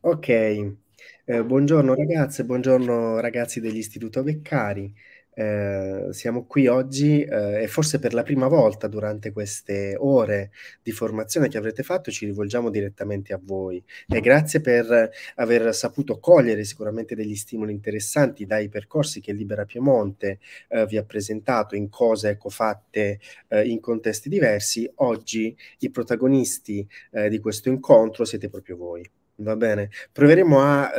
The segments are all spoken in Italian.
Ok, eh, buongiorno ragazze, buongiorno ragazzi dell'Istituto Beccari. Ehm, siamo qui oggi eh, e forse per la prima volta durante queste ore di formazione che avrete fatto ci rivolgiamo direttamente a voi e grazie per aver saputo cogliere sicuramente degli stimoli interessanti dai percorsi che Libera Piemonte eh, vi ha presentato in cose ecco, fatte eh, in contesti diversi. Oggi i protagonisti eh, di questo incontro siete proprio voi. Va bene, proveremo a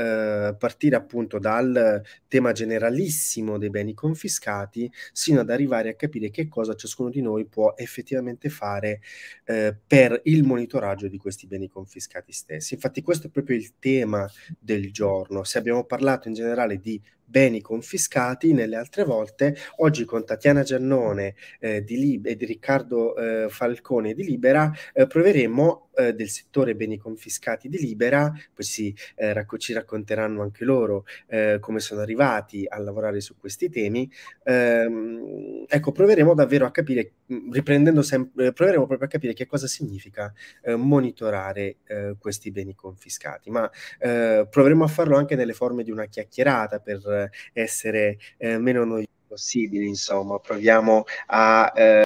eh, partire appunto dal tema generalissimo dei beni confiscati, sino ad arrivare a capire che cosa ciascuno di noi può effettivamente fare eh, per il monitoraggio di questi beni confiscati stessi. Infatti questo è proprio il tema del giorno. Se abbiamo parlato in generale di beni confiscati nelle altre volte. Oggi con Tatiana Giannone eh, di Lib- e di Riccardo eh, Falcone di Libera eh, proveremo eh, del settore beni confiscati di Libera, poi sì, eh, racco- ci racconteranno anche loro eh, come sono arrivati a lavorare su questi temi. Ehm, ecco, proveremo davvero a capire, mm, riprendendo sempre, eh, proveremo proprio a capire che cosa significa eh, monitorare eh, questi beni confiscati, ma proveremo a farlo anche nelle forme di una chiacchierata per essere meno noiosi possibili, insomma, proviamo a eh,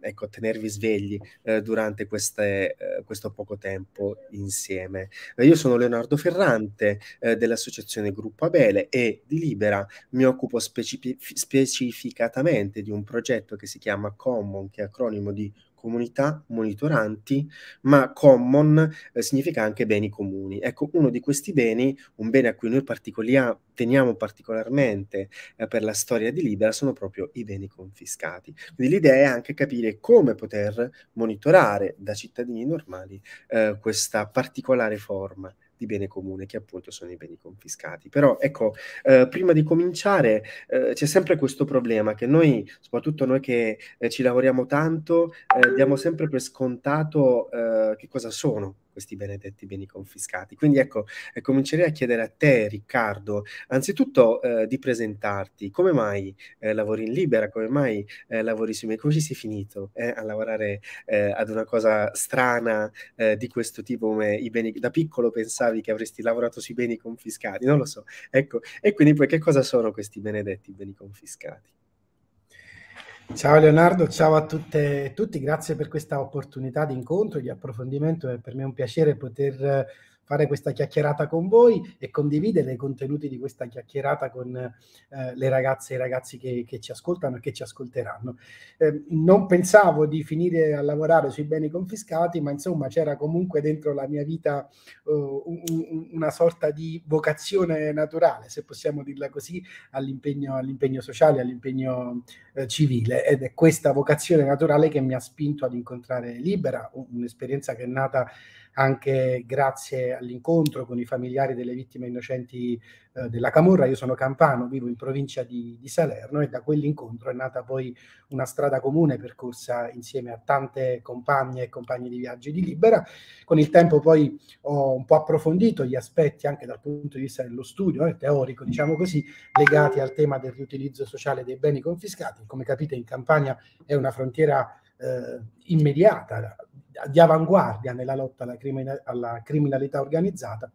ecco, tenervi svegli eh, durante queste, eh, questo poco tempo insieme. io sono Leonardo Ferrante eh, dell'associazione Gruppo Abele e di Libera mi occupo specifi- specificatamente di un progetto che si chiama Common, che è acronimo di comunità monitoranti, ma common eh, significa anche beni comuni. Ecco, uno di questi beni, un bene a cui noi particolia- teniamo particolarmente eh, per la storia di Libera, sono proprio i beni confiscati. Quindi l'idea è anche capire come poter monitorare da cittadini normali eh, questa particolare forma di bene comune, che appunto sono i beni confiscati. Però ecco, eh, prima di cominciare eh, c'è sempre questo problema che noi, soprattutto noi che eh, ci lavoriamo tanto, eh, diamo sempre per scontato eh, che cosa sono questi benedetti beni confiscati. Quindi ecco, eh, comincerei a chiedere a te, Riccardo, anzitutto eh, di presentarti. Come mai eh, lavori in Libera? Come mai eh, lavori su me? Come ci sei finito eh, a lavorare eh, ad una cosa strana di questo tipo come i beni? Da piccolo pensavi che avresti lavorato sui beni confiscati, non lo so. Ecco, e quindi poi che cosa sono questi benedetti beni confiscati? Ciao Leonardo, ciao a tutte e tutti, grazie per questa opportunità di incontro, e di approfondimento, è per me un piacere poter eh, fare questa chiacchierata con voi e condividere i contenuti di questa chiacchierata con eh, le ragazze e i ragazzi che, che, ci ascoltano e che ci ascolteranno. Eh, non pensavo di finire a lavorare sui beni confiscati, ma insomma c'era comunque dentro la mia vita uh, un, una sorta di vocazione naturale, se possiamo dirla così, all'impegno, all'impegno sociale, all'impegno eh, civile ed è questa vocazione naturale che mi ha spinto ad incontrare Libera, un'esperienza che è nata anche grazie all'incontro con i familiari delle vittime innocenti eh, della Camorra. Io sono campano, vivo in provincia di, di, Salerno e da quell'incontro è nata poi una strada comune percorsa insieme a tante compagne e compagni di viaggi di Libera. Con il tempo poi ho un po' approfondito gli aspetti anche dal punto di vista dello studio eh, teorico, diciamo così, legati al tema del riutilizzo sociale dei beni confiscati. Come capite in Campania è una frontiera eh, immediata di avanguardia nella lotta alla, alla criminalità organizzata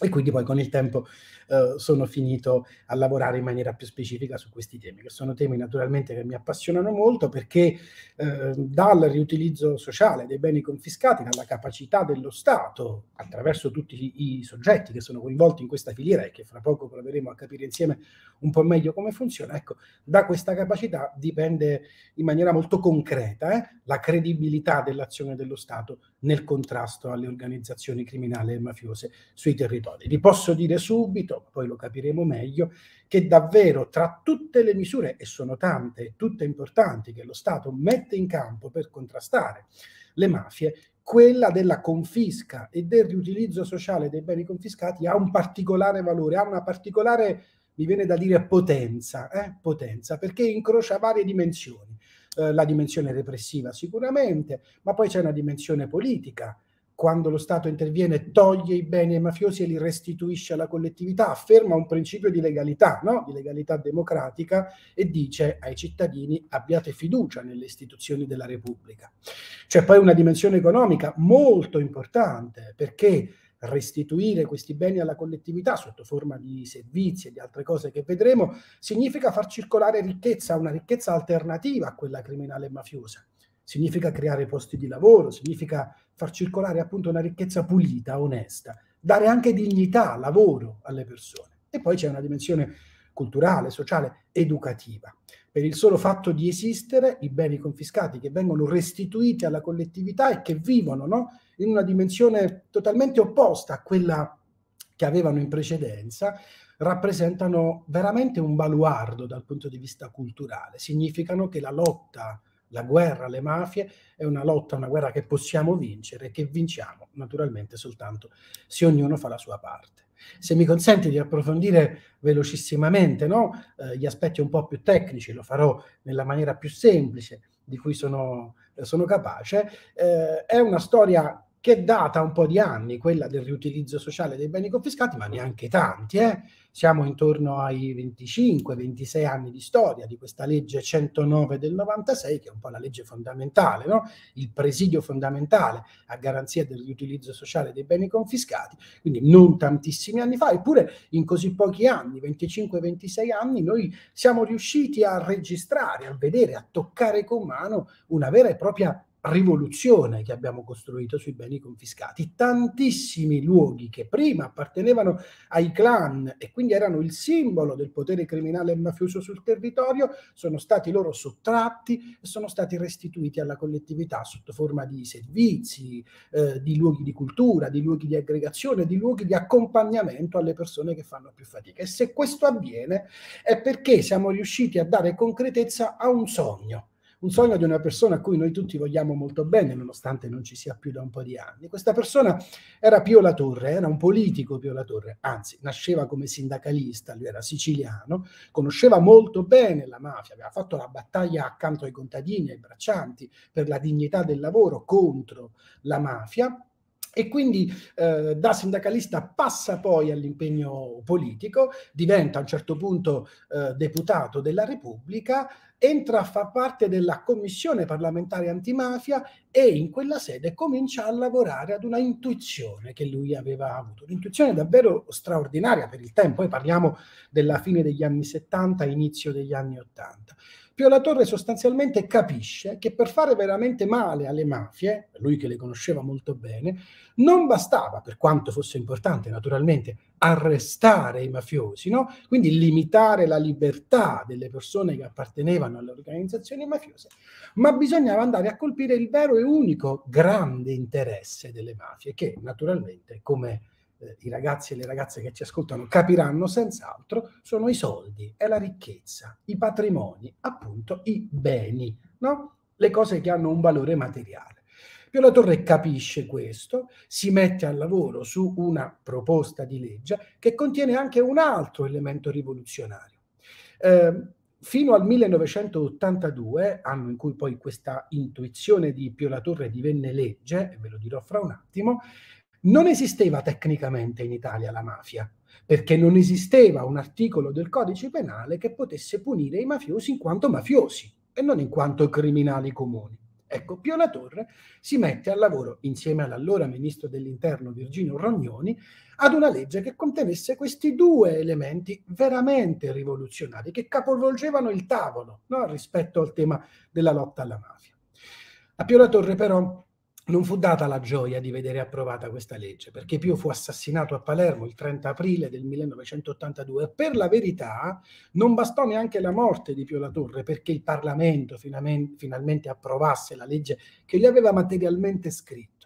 e quindi poi con il tempo eh, sono finito a lavorare in maniera più specifica su questi temi, che sono temi naturalmente che mi appassionano molto perché eh, dal riutilizzo sociale dei beni confiscati, dalla capacità dello Stato, attraverso tutti i, soggetti che sono coinvolti in questa filiera e che fra poco proveremo a capire insieme un po' meglio come funziona, ecco, da questa capacità dipende in maniera molto concreta eh, la credibilità dell'azione dello Stato nel contrasto alle organizzazioni criminali e mafiose sui territori. Vi posso dire subito, poi lo capiremo meglio, che davvero tra tutte le misure, e sono tante e tutte importanti, che lo Stato mette in campo per contrastare le mafie, quella della confisca e del riutilizzo sociale dei beni confiscati ha un particolare valore, ha una particolare, mi viene da dire, potenza, eh? potenza perché incrocia varie dimensioni eh, la dimensione repressiva sicuramente, ma poi c'è una dimensione politica. Quando lo Stato interviene, toglie i beni ai mafiosi e li restituisce alla collettività, afferma un principio di legalità, no? di legalità democratica, e dice ai cittadini abbiate fiducia nelle istituzioni della Repubblica. C'è poi una dimensione economica molto importante, perché restituire questi beni alla collettività sotto forma di servizi e di altre cose che vedremo, significa far circolare ricchezza, una ricchezza alternativa a quella criminale e mafiosa. Significa creare posti di lavoro, significa far circolare appunto una ricchezza pulita, onesta, dare anche dignità, lavoro alle persone. E poi c'è una dimensione culturale, sociale, educativa. Per il solo fatto di esistere, i beni confiscati che vengono restituiti alla collettività e che vivono, no? in una dimensione totalmente opposta a quella che avevano in precedenza, rappresentano veramente un baluardo dal punto di vista culturale. Significano che la lotta, la guerra alle mafie è una lotta, una guerra che possiamo vincere e che vinciamo naturalmente soltanto se ognuno fa la sua parte. Se mi consenti di approfondire velocissimamente no? eh, gli aspetti un po' più tecnici, lo farò nella maniera più semplice di cui sono, sono capace, eh, è una storia che data un po' di anni, quella del riutilizzo sociale dei beni confiscati, ma neanche tanti, eh? siamo intorno ai 25-26 anni di storia di questa legge 109 del 96, che è un po' la legge fondamentale, no? il presidio fondamentale a garanzia del riutilizzo sociale dei beni confiscati, quindi non tantissimi anni fa, eppure in così pochi anni, 25-26 anni, noi siamo riusciti a registrare, a vedere, a toccare con mano una vera e propria rivoluzione che abbiamo costruito sui beni confiscati. Tantissimi luoghi che prima appartenevano ai clan e quindi erano il simbolo del potere criminale e mafioso sul territorio sono stati loro sottratti e sono stati restituiti alla collettività sotto forma di servizi, eh, di luoghi di cultura, di luoghi di aggregazione, di luoghi di accompagnamento alle persone che fanno più fatica. E se questo avviene è perché siamo riusciti a dare concretezza a un sogno un sogno di una persona a cui noi tutti vogliamo molto bene, nonostante non ci sia più da un po' di anni. Questa persona era Pio La Torre, era un politico Pio La Torre, anzi nasceva come sindacalista, lui era siciliano, conosceva molto bene la mafia, aveva fatto la battaglia accanto ai contadini, ai braccianti, per la dignità del lavoro contro la mafia e quindi eh, da sindacalista passa poi all'impegno politico, diventa a un certo punto eh, deputato della Repubblica, entra a far parte della commissione parlamentare antimafia e in quella sede comincia a lavorare ad una intuizione che lui aveva avuto, un'intuizione davvero straordinaria per il tempo, poi parliamo della fine degli anni 70, inizio degli anni 80. Pio La Torre sostanzialmente capisce che per fare veramente male alle mafie, lui che le conosceva molto bene, non bastava, per quanto fosse importante naturalmente, arrestare i mafiosi, no? quindi limitare la libertà delle persone che appartenevano alle organizzazioni mafiose, ma bisognava andare a colpire il vero e unico grande interesse delle mafie, che naturalmente, come eh, i ragazzi e le ragazze che ci ascoltano capiranno senz'altro, sono i soldi, è la ricchezza, i patrimoni, appunto i beni, no? le cose che hanno un valore materiale. Pio La Torre capisce questo, si mette al lavoro su una proposta di legge che contiene anche un altro elemento rivoluzionario. Eh, fino al 1982, anno in cui poi questa intuizione di Pio La Torre divenne legge, e ve lo dirò fra un attimo, non esisteva tecnicamente in Italia la mafia, perché non esisteva un articolo del codice penale che potesse punire i mafiosi in quanto mafiosi e non in quanto criminali comuni. Ecco, Pio La Torre si mette al lavoro, insieme all'allora ministro dell'interno Virginio Rognoni, ad una legge che contenesse questi due elementi veramente rivoluzionari, che capovolgevano il tavolo no? rispetto al tema della lotta alla mafia. A Pio La Torre però non fu data la gioia di vedere approvata questa legge, perché Pio fu assassinato a Palermo il 30 aprile del 1982 per la verità non bastò neanche la morte di Pio La Torre perché il Parlamento finalmente approvasse la legge che gli aveva materialmente scritto.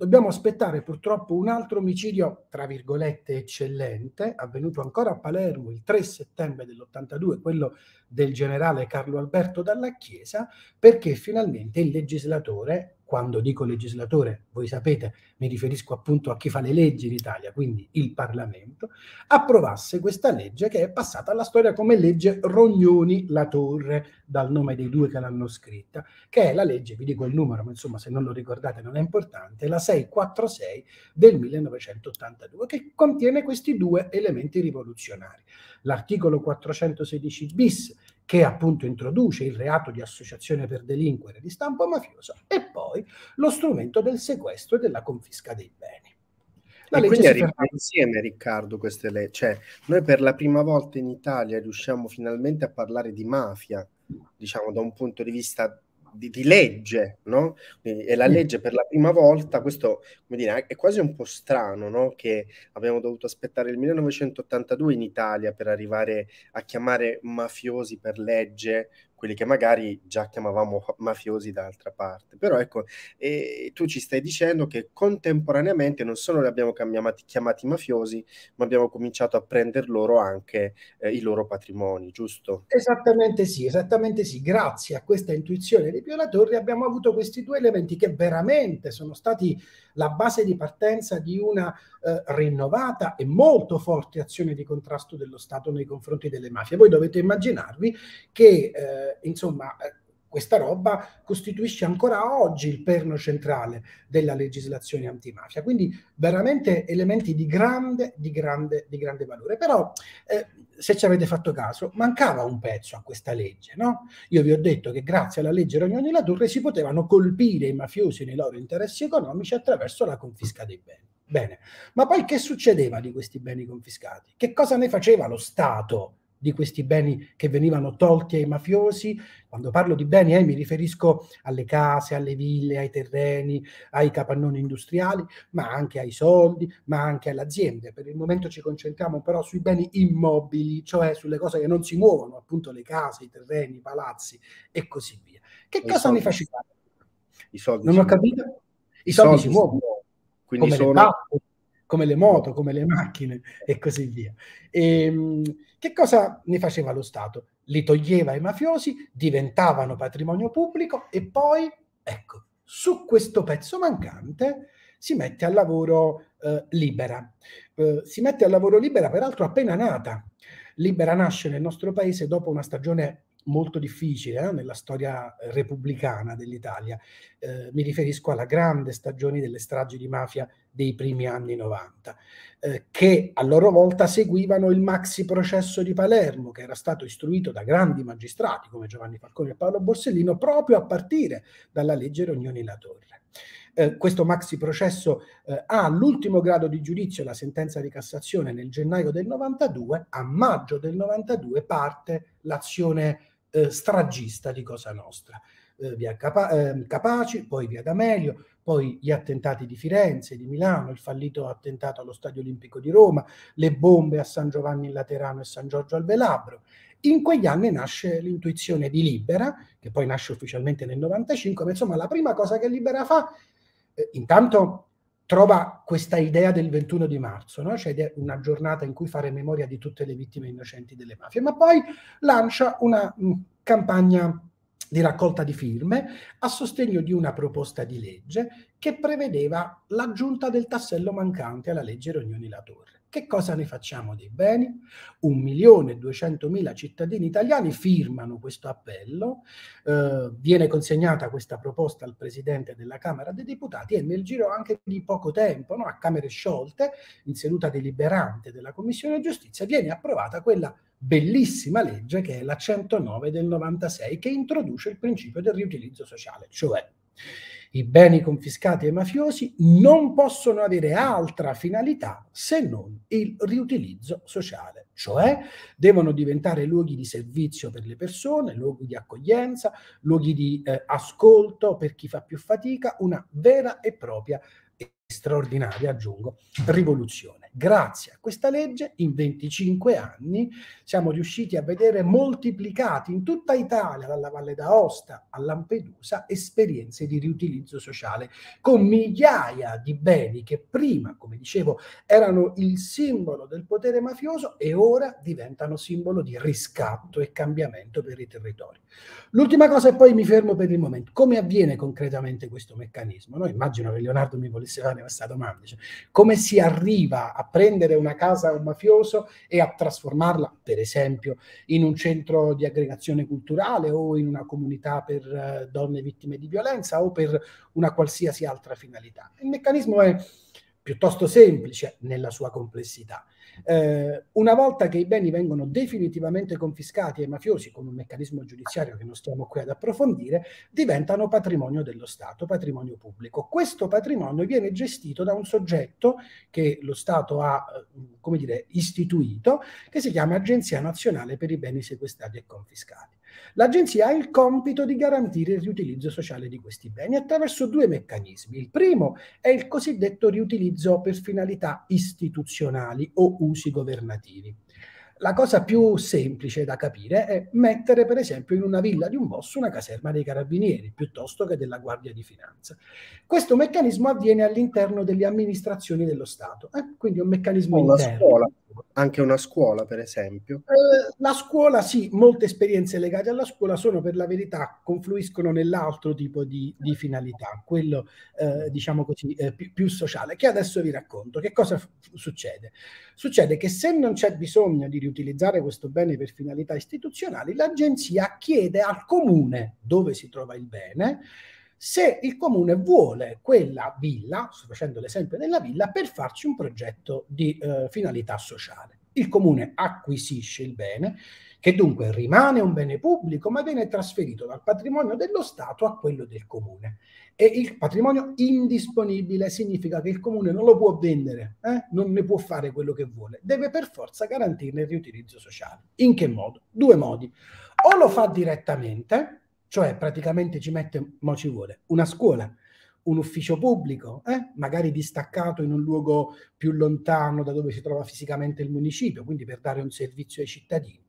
Dobbiamo aspettare purtroppo un altro omicidio, tra virgolette, eccellente, avvenuto ancora a Palermo il 3 settembre dell'82, quello del generale Carlo Alberto Dalla Chiesa, perché finalmente il legislatore quando dico legislatore, voi sapete, mi riferisco appunto a chi fa le leggi in Italia, quindi il Parlamento, approvasse questa legge che è passata alla storia come legge Rognoni-La Torre, dal nome dei due che l'hanno scritta, che è la legge, vi dico il numero, ma insomma se non lo ricordate non è importante, la 646 del 1982, che contiene questi due elementi rivoluzionari. L'articolo 416 bis che appunto introduce il reato di associazione per delinquere di stampo mafioso, e poi lo strumento del sequestro e della confisca dei beni. La e quindi arrivano ferma... insieme, Riccardo, queste leggi. Cioè, noi per la prima volta in Italia riusciamo finalmente a parlare di mafia, diciamo, da un punto di vista di, di legge, no? E la mm. legge per la prima volta, questo come dire, è quasi un po' strano no? che abbiamo dovuto aspettare il 1982 in Italia per arrivare a chiamare mafiosi per legge quelli che magari già chiamavamo mafiosi da altra parte. Però ecco, eh, tu ci stai dicendo che contemporaneamente non solo li abbiamo chiamati, chiamati mafiosi, ma abbiamo cominciato a prendere loro anche eh, i loro patrimoni, giusto? Esattamente sì, esattamente sì. Grazie a questa intuizione di Pio La Torre abbiamo avuto questi due elementi che veramente sono stati la base di partenza di una eh, rinnovata e molto forte azione di contrasto dello Stato nei confronti delle mafie. Voi dovete immaginarvi che, eh, insomma, eh, questa roba costituisce ancora oggi il perno centrale della legislazione antimafia. Quindi veramente elementi di grande, di grande, di grande valore. Però, eh, se ci avete fatto caso, mancava un pezzo a questa legge, no? Io vi ho detto che grazie alla legge Rognoni La Torre si potevano colpire i mafiosi nei loro interessi economici attraverso la confisca dei beni. Bene, ma poi che succedeva di questi beni confiscati? Che cosa ne faceva lo Stato? di questi beni che venivano tolti ai mafiosi. Quando parlo di beni eh, mi riferisco alle case, alle ville, ai terreni, ai capannoni industriali, ma anche ai soldi, ma anche alle aziende. Per il momento ci concentriamo però sui beni immobili, cioè sulle cose che non si muovono, appunto le case, i terreni, i palazzi e così via. Che e cosa mi facevano? I soldi. Non ho capito. I soldi, soldi si muovono. Quindi sono... Le come le moto, come le macchine e così via. E, ehm, che cosa ne faceva lo Stato? Li toglieva ai mafiosi, diventavano patrimonio pubblico e poi, ecco, su questo pezzo mancante si mette al lavoro eh, libera. Eh, si mette al lavoro libera, peraltro appena nata. Libera nasce nel nostro paese dopo una stagione molto difficile eh, nella storia eh, repubblicana dell'Italia. Eh, mi riferisco alla grande stagione delle stragi di mafia dei primi anni 90, eh, che a loro volta seguivano il maxi processo di Palermo, che era stato istruito da grandi magistrati come Giovanni Falcone e Paolo Borsellino, proprio a partire dalla legge Rognoni La Torre. Eh, questo maxi processo eh, ha l'ultimo grado di giudizio, la sentenza di Cassazione nel gennaio del 92, a maggio del 92 parte l'azione eh, stragista di Cosa Nostra. Eh, via Capa- eh, Capaci, poi via D'Amelio, poi gli attentati di Firenze, di Milano, il fallito attentato allo Stadio Olimpico di Roma, le bombe a San Giovanni in Laterano e San Giorgio al Velabro. In quegli anni nasce l'intuizione di Libera, che poi nasce ufficialmente nel 95, ma insomma la prima cosa che Libera fa, eh, intanto trova questa idea del 21 di marzo, no? cioè una giornata in cui fare memoria di tutte le vittime innocenti delle mafie, ma poi lancia una mh, campagna di raccolta di firme a sostegno di una proposta di legge che prevedeva l'aggiunta del tassello mancante alla legge Rognoni-La Torre. Che cosa ne facciamo dei beni? Un milione e duecentomila cittadini italiani firmano questo appello, eh, viene consegnata questa proposta al Presidente della Camera dei Deputati e nel giro anche di poco tempo, no, a Camere sciolte, in seduta deliberante della Commissione Giustizia, viene approvata quella bellissima legge che è la 109 del 96 che introduce il principio del riutilizzo sociale, cioè i beni confiscati ai mafiosi non possono avere altra finalità se non il riutilizzo sociale, cioè devono diventare luoghi di servizio per le persone, luoghi di accoglienza, luoghi di eh, ascolto per chi fa più fatica, una vera e propria e straordinaria, aggiungo, rivoluzione. Grazie a questa legge in 25 anni siamo riusciti a vedere moltiplicati in tutta Italia, dalla Valle d'Aosta a Lampedusa, esperienze di riutilizzo sociale con migliaia di beni che prima, come dicevo, erano il simbolo del potere mafioso e ora diventano simbolo di riscatto e cambiamento per i territori. L'ultima cosa e poi mi fermo per il momento. Come avviene concretamente questo meccanismo? No, immagino che Leonardo mi volesse fare questa domanda. Cioè, come si arriva a a prendere una casa a un mafioso e a trasformarla, per esempio, in un centro di aggregazione culturale o in una comunità per eh, donne vittime di violenza o per una qualsiasi altra finalità. Il meccanismo è piuttosto semplice nella sua complessità. Eh, una volta che i beni vengono definitivamente confiscati ai mafiosi con un meccanismo giudiziario che non stiamo qui ad approfondire, diventano patrimonio dello Stato, patrimonio pubblico. Questo patrimonio viene gestito da un soggetto che lo Stato ha, eh, come dire, istituito, che si chiama Agenzia Nazionale per i beni sequestrati e confiscati. L'agenzia ha il compito di garantire il riutilizzo sociale di questi beni attraverso due meccanismi. Il primo è il cosiddetto riutilizzo per finalità istituzionali o usi governativi. La cosa più semplice da capire è mettere, per esempio, in una villa di un boss una caserma dei carabinieri piuttosto che della Guardia di Finanza. Questo meccanismo avviene all'interno delle amministrazioni dello Stato, eh? quindi è un meccanismo oh, interno. La scuola anche una scuola, per esempio? Eh, la scuola, sì, molte esperienze legate alla scuola sono per la verità, confluiscono nell'altro tipo di, di finalità, quello eh, diciamo così eh, più, più, sociale, che adesso vi racconto. Che cosa succede? Succede che se non c'è bisogno di riutilizzare questo bene per finalità istituzionali, l'agenzia chiede al comune dove si trova il bene se il comune vuole quella villa, sto facendo l'esempio della villa, per farci un progetto di eh, finalità sociale. Il comune acquisisce il bene, che dunque rimane un bene pubblico, ma viene trasferito dal patrimonio dello Stato a quello del comune. E il patrimonio indisponibile significa che il comune non lo può vendere, eh? non ne può fare quello che vuole, deve per forza garantirne il riutilizzo sociale. In che modo? Due modi. O lo fa direttamente, cioè praticamente ci mette, mo ci vuole, una scuola, un ufficio pubblico, eh? magari distaccato in un luogo più lontano da dove si trova fisicamente il municipio, quindi per dare un servizio ai cittadini.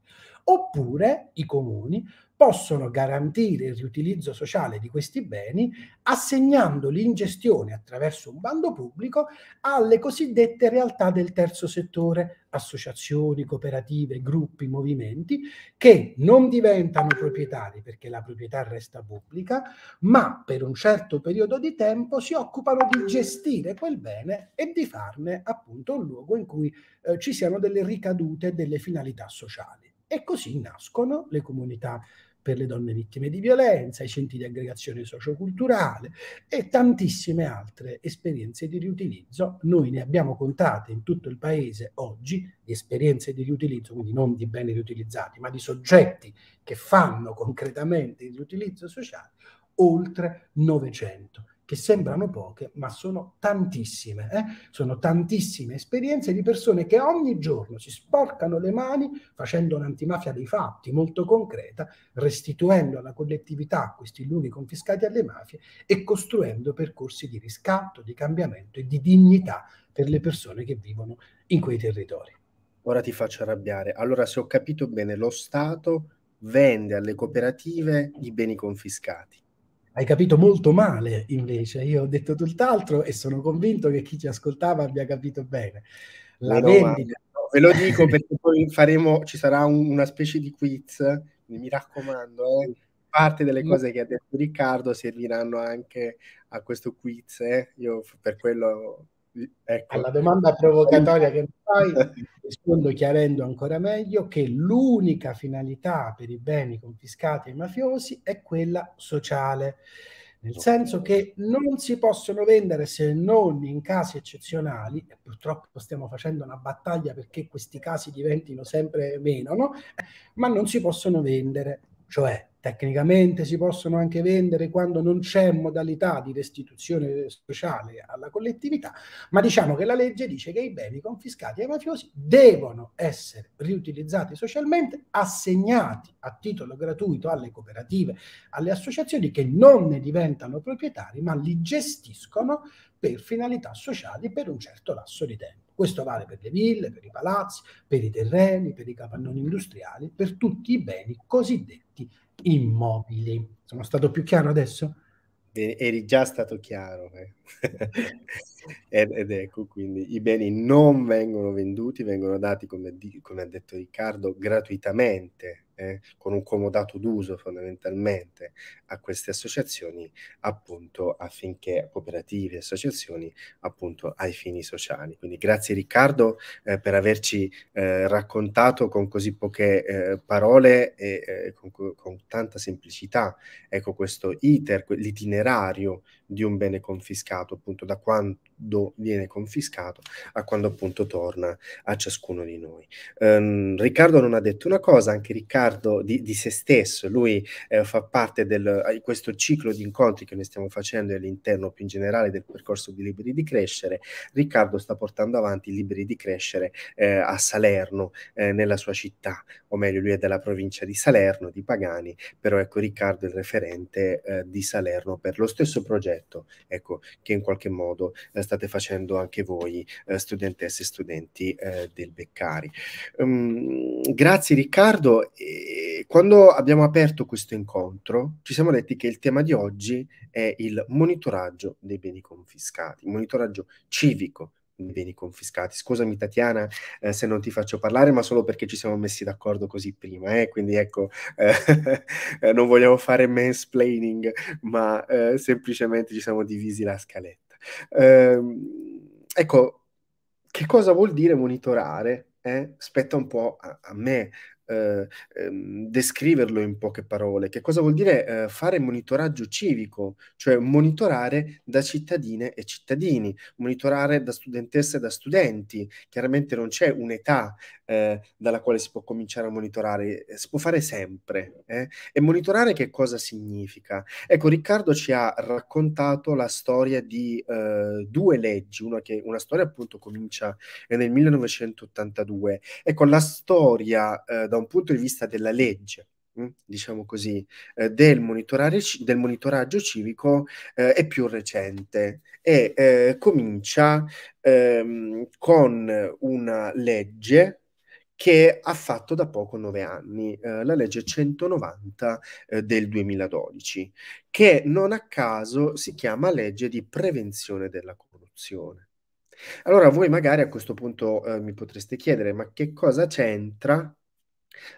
Oppure i comuni possono garantire il riutilizzo sociale di questi beni assegnandoli in gestione attraverso un bando pubblico alle cosiddette realtà del terzo settore, associazioni, cooperative, gruppi, movimenti, che non diventano proprietari perché la proprietà resta pubblica, ma per un certo periodo di tempo si occupano di gestire quel bene e di farne appunto un luogo in cui eh, ci siano delle ricadute, delle finalità sociali. E così nascono le comunità per le donne vittime di violenza, i centri di aggregazione socioculturale e tantissime altre esperienze di riutilizzo. Noi ne abbiamo contate in tutto il paese oggi di esperienze di riutilizzo, quindi non di beni riutilizzati, ma di soggetti che fanno concretamente il riutilizzo sociale, oltre 900 che sembrano poche, ma sono tantissime. Eh? Sono tantissime esperienze di persone che ogni giorno si sporcano le mani facendo un'antimafia dei fatti molto concreta, restituendo alla collettività questi luoghi confiscati alle mafie e costruendo percorsi di riscatto, di cambiamento e di dignità per le persone che vivono in quei territori. Ora ti faccio arrabbiare. Allora, se ho capito bene, lo Stato vende alle cooperative i beni confiscati hai capito molto male invece, io ho detto tutt'altro e sono convinto che chi ci ascoltava abbia capito bene. La no, vendita... No, ve lo dico perché poi faremo, ci sarà un, una specie di quiz, mi raccomando, eh. parte delle cose che ha detto Riccardo serviranno anche a questo quiz, eh. io per quello Ecco. Alla domanda provocatoria che mi fai, rispondo chiarendo ancora meglio che l'unica finalità per i beni confiscati ai mafiosi è quella sociale, nel senso che non si possono vendere se non in casi eccezionali, e purtroppo stiamo facendo una battaglia perché questi casi diventino sempre meno, no? ma non si possono vendere cioè, tecnicamente si possono anche vendere quando non c'è modalità di restituzione sociale alla collettività, ma diciamo che la legge dice che i beni confiscati ai mafiosi devono essere riutilizzati socialmente, assegnati a titolo gratuito alle cooperative, alle associazioni che non ne diventano proprietari, ma li gestiscono per finalità sociali per un certo lasso di tempo. Questo vale per le ville, per i palazzi, per i terreni, per i capannoni industriali, per tutti i beni cosiddetti immobili. Sono stato più chiaro adesso? eri già stato chiaro eh? ed, ed, ecco quindi i beni non vengono venduti vengono dati come, come ha detto Riccardo gratuitamente eh, con un comodato d'uso fondamentalmente a queste associazioni appunto affinché cooperative associazioni appunto ai fini sociali. Quindi grazie Riccardo eh, per averci eh, raccontato con così poche eh, parole e eh, con, con, tanta semplicità ecco questo iter, l'itinerario di un bene confiscato appunto da quanto quando viene confiscato a quando appunto torna a ciascuno di noi. Um, Riccardo non ha detto una cosa, anche Riccardo di, di se stesso, lui eh, fa parte di eh, questo ciclo di incontri che noi stiamo facendo all'interno più in generale del percorso di Libri di Crescere. Riccardo sta portando avanti i Libri di Crescere eh, a Salerno, eh, nella sua città, o meglio lui è della provincia di Salerno, di Pagani, però ecco Riccardo è il referente eh, di Salerno per lo stesso progetto ecco, che in qualche modo eh, sta state facendo anche voi, eh, studentesse e studenti eh, del Beccari. Um, grazie Riccardo. E quando abbiamo aperto questo incontro ci siamo detti che il tema di oggi è il monitoraggio dei beni confiscati, il monitoraggio civico dei beni confiscati. Scusami Tatiana eh, se non ti faccio parlare, ma solo perché ci siamo messi d'accordo così prima, eh? quindi ecco, eh, non vogliamo fare mansplaining, ma eh, semplicemente ci siamo divisi la scaletta. Eh, ecco, che cosa vuol dire monitorare? Eh? Spetta un po' a, a me, eh, ehm, descriverlo in poche parole. Che cosa vuol dire eh, fare monitoraggio civico? Cioè monitorare da cittadine e cittadini, monitorare da studentesse e da studenti. Chiaramente non c'è un'età eh, dalla quale si può cominciare a monitorare, eh, si può fare sempre. Eh. E monitorare che cosa significa? Ecco, Riccardo ci ha raccontato la storia di due leggi, una, che, una storia appunto comincia nel 1982. Ecco, la storia da un un punto di vista della legge, mm, diciamo così, eh, del, del, monitoraggio civico eh, è più recente e eh, comincia ehm, con una legge che ha fatto da poco nove anni, eh, la legge 190 eh, del 2012, che non a caso si chiama legge di prevenzione della corruzione. Allora voi magari a questo punto eh, mi potreste chiedere ma che cosa c'entra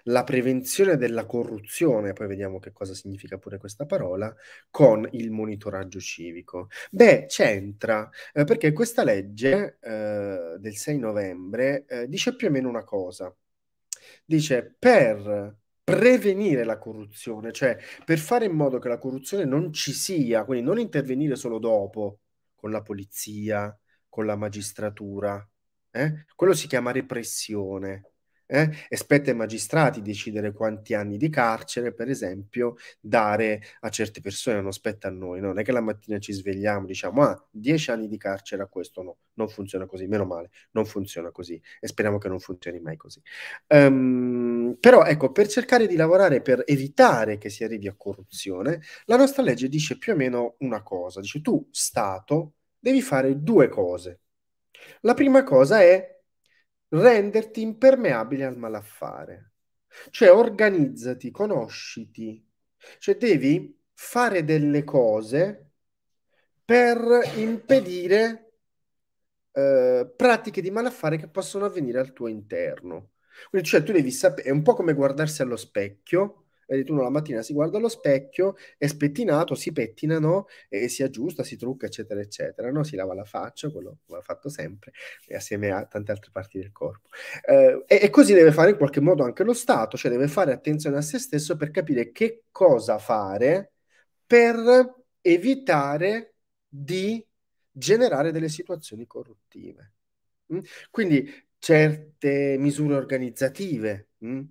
la prevenzione della corruzione, poi vediamo che cosa significa pure questa parola, con il monitoraggio civico. Beh, c'entra, eh, perché questa legge eh, del 6 novembre eh, dice più o meno una cosa. Dice per prevenire la corruzione, cioè per fare in modo che la corruzione non ci sia, quindi non intervenire solo dopo con la polizia, con la magistratura. Eh, quello si chiama repressione eh? E spetta ai magistrati decidere quanti anni di carcere, per esempio, dare a certe persone, non spetta a noi. No? Non è che la mattina ci svegliamo e diciamo, ah, dieci anni di carcere a questo, no, non funziona così, meno male, non funziona così e speriamo che non funzioni mai così. Um, però ecco, per cercare di lavorare per evitare che si arrivi a corruzione, la nostra legge dice più o meno una cosa, dice tu, Stato, devi fare due cose. La prima cosa è renderti impermeabile al malaffare. Cioè organizzati, conosciti. Cioè devi fare delle cose per impedire eh, pratiche di malaffare che possono avvenire al tuo interno. Quindi cioè tu devi sapere, è un po' come guardarsi allo specchio Vedete, uno la mattina si guarda allo specchio, è spettinato, si pettina, no? E si aggiusta, si trucca, eccetera, eccetera, no? Si lava la faccia, quello va fatto sempre, assieme a tante altre parti del corpo. Eh, e, e così deve fare in qualche modo anche lo Stato, cioè deve fare attenzione a se stesso per capire che cosa fare per evitare di generare delle situazioni corruttive. Mm? Quindi certe misure organizzative Mm?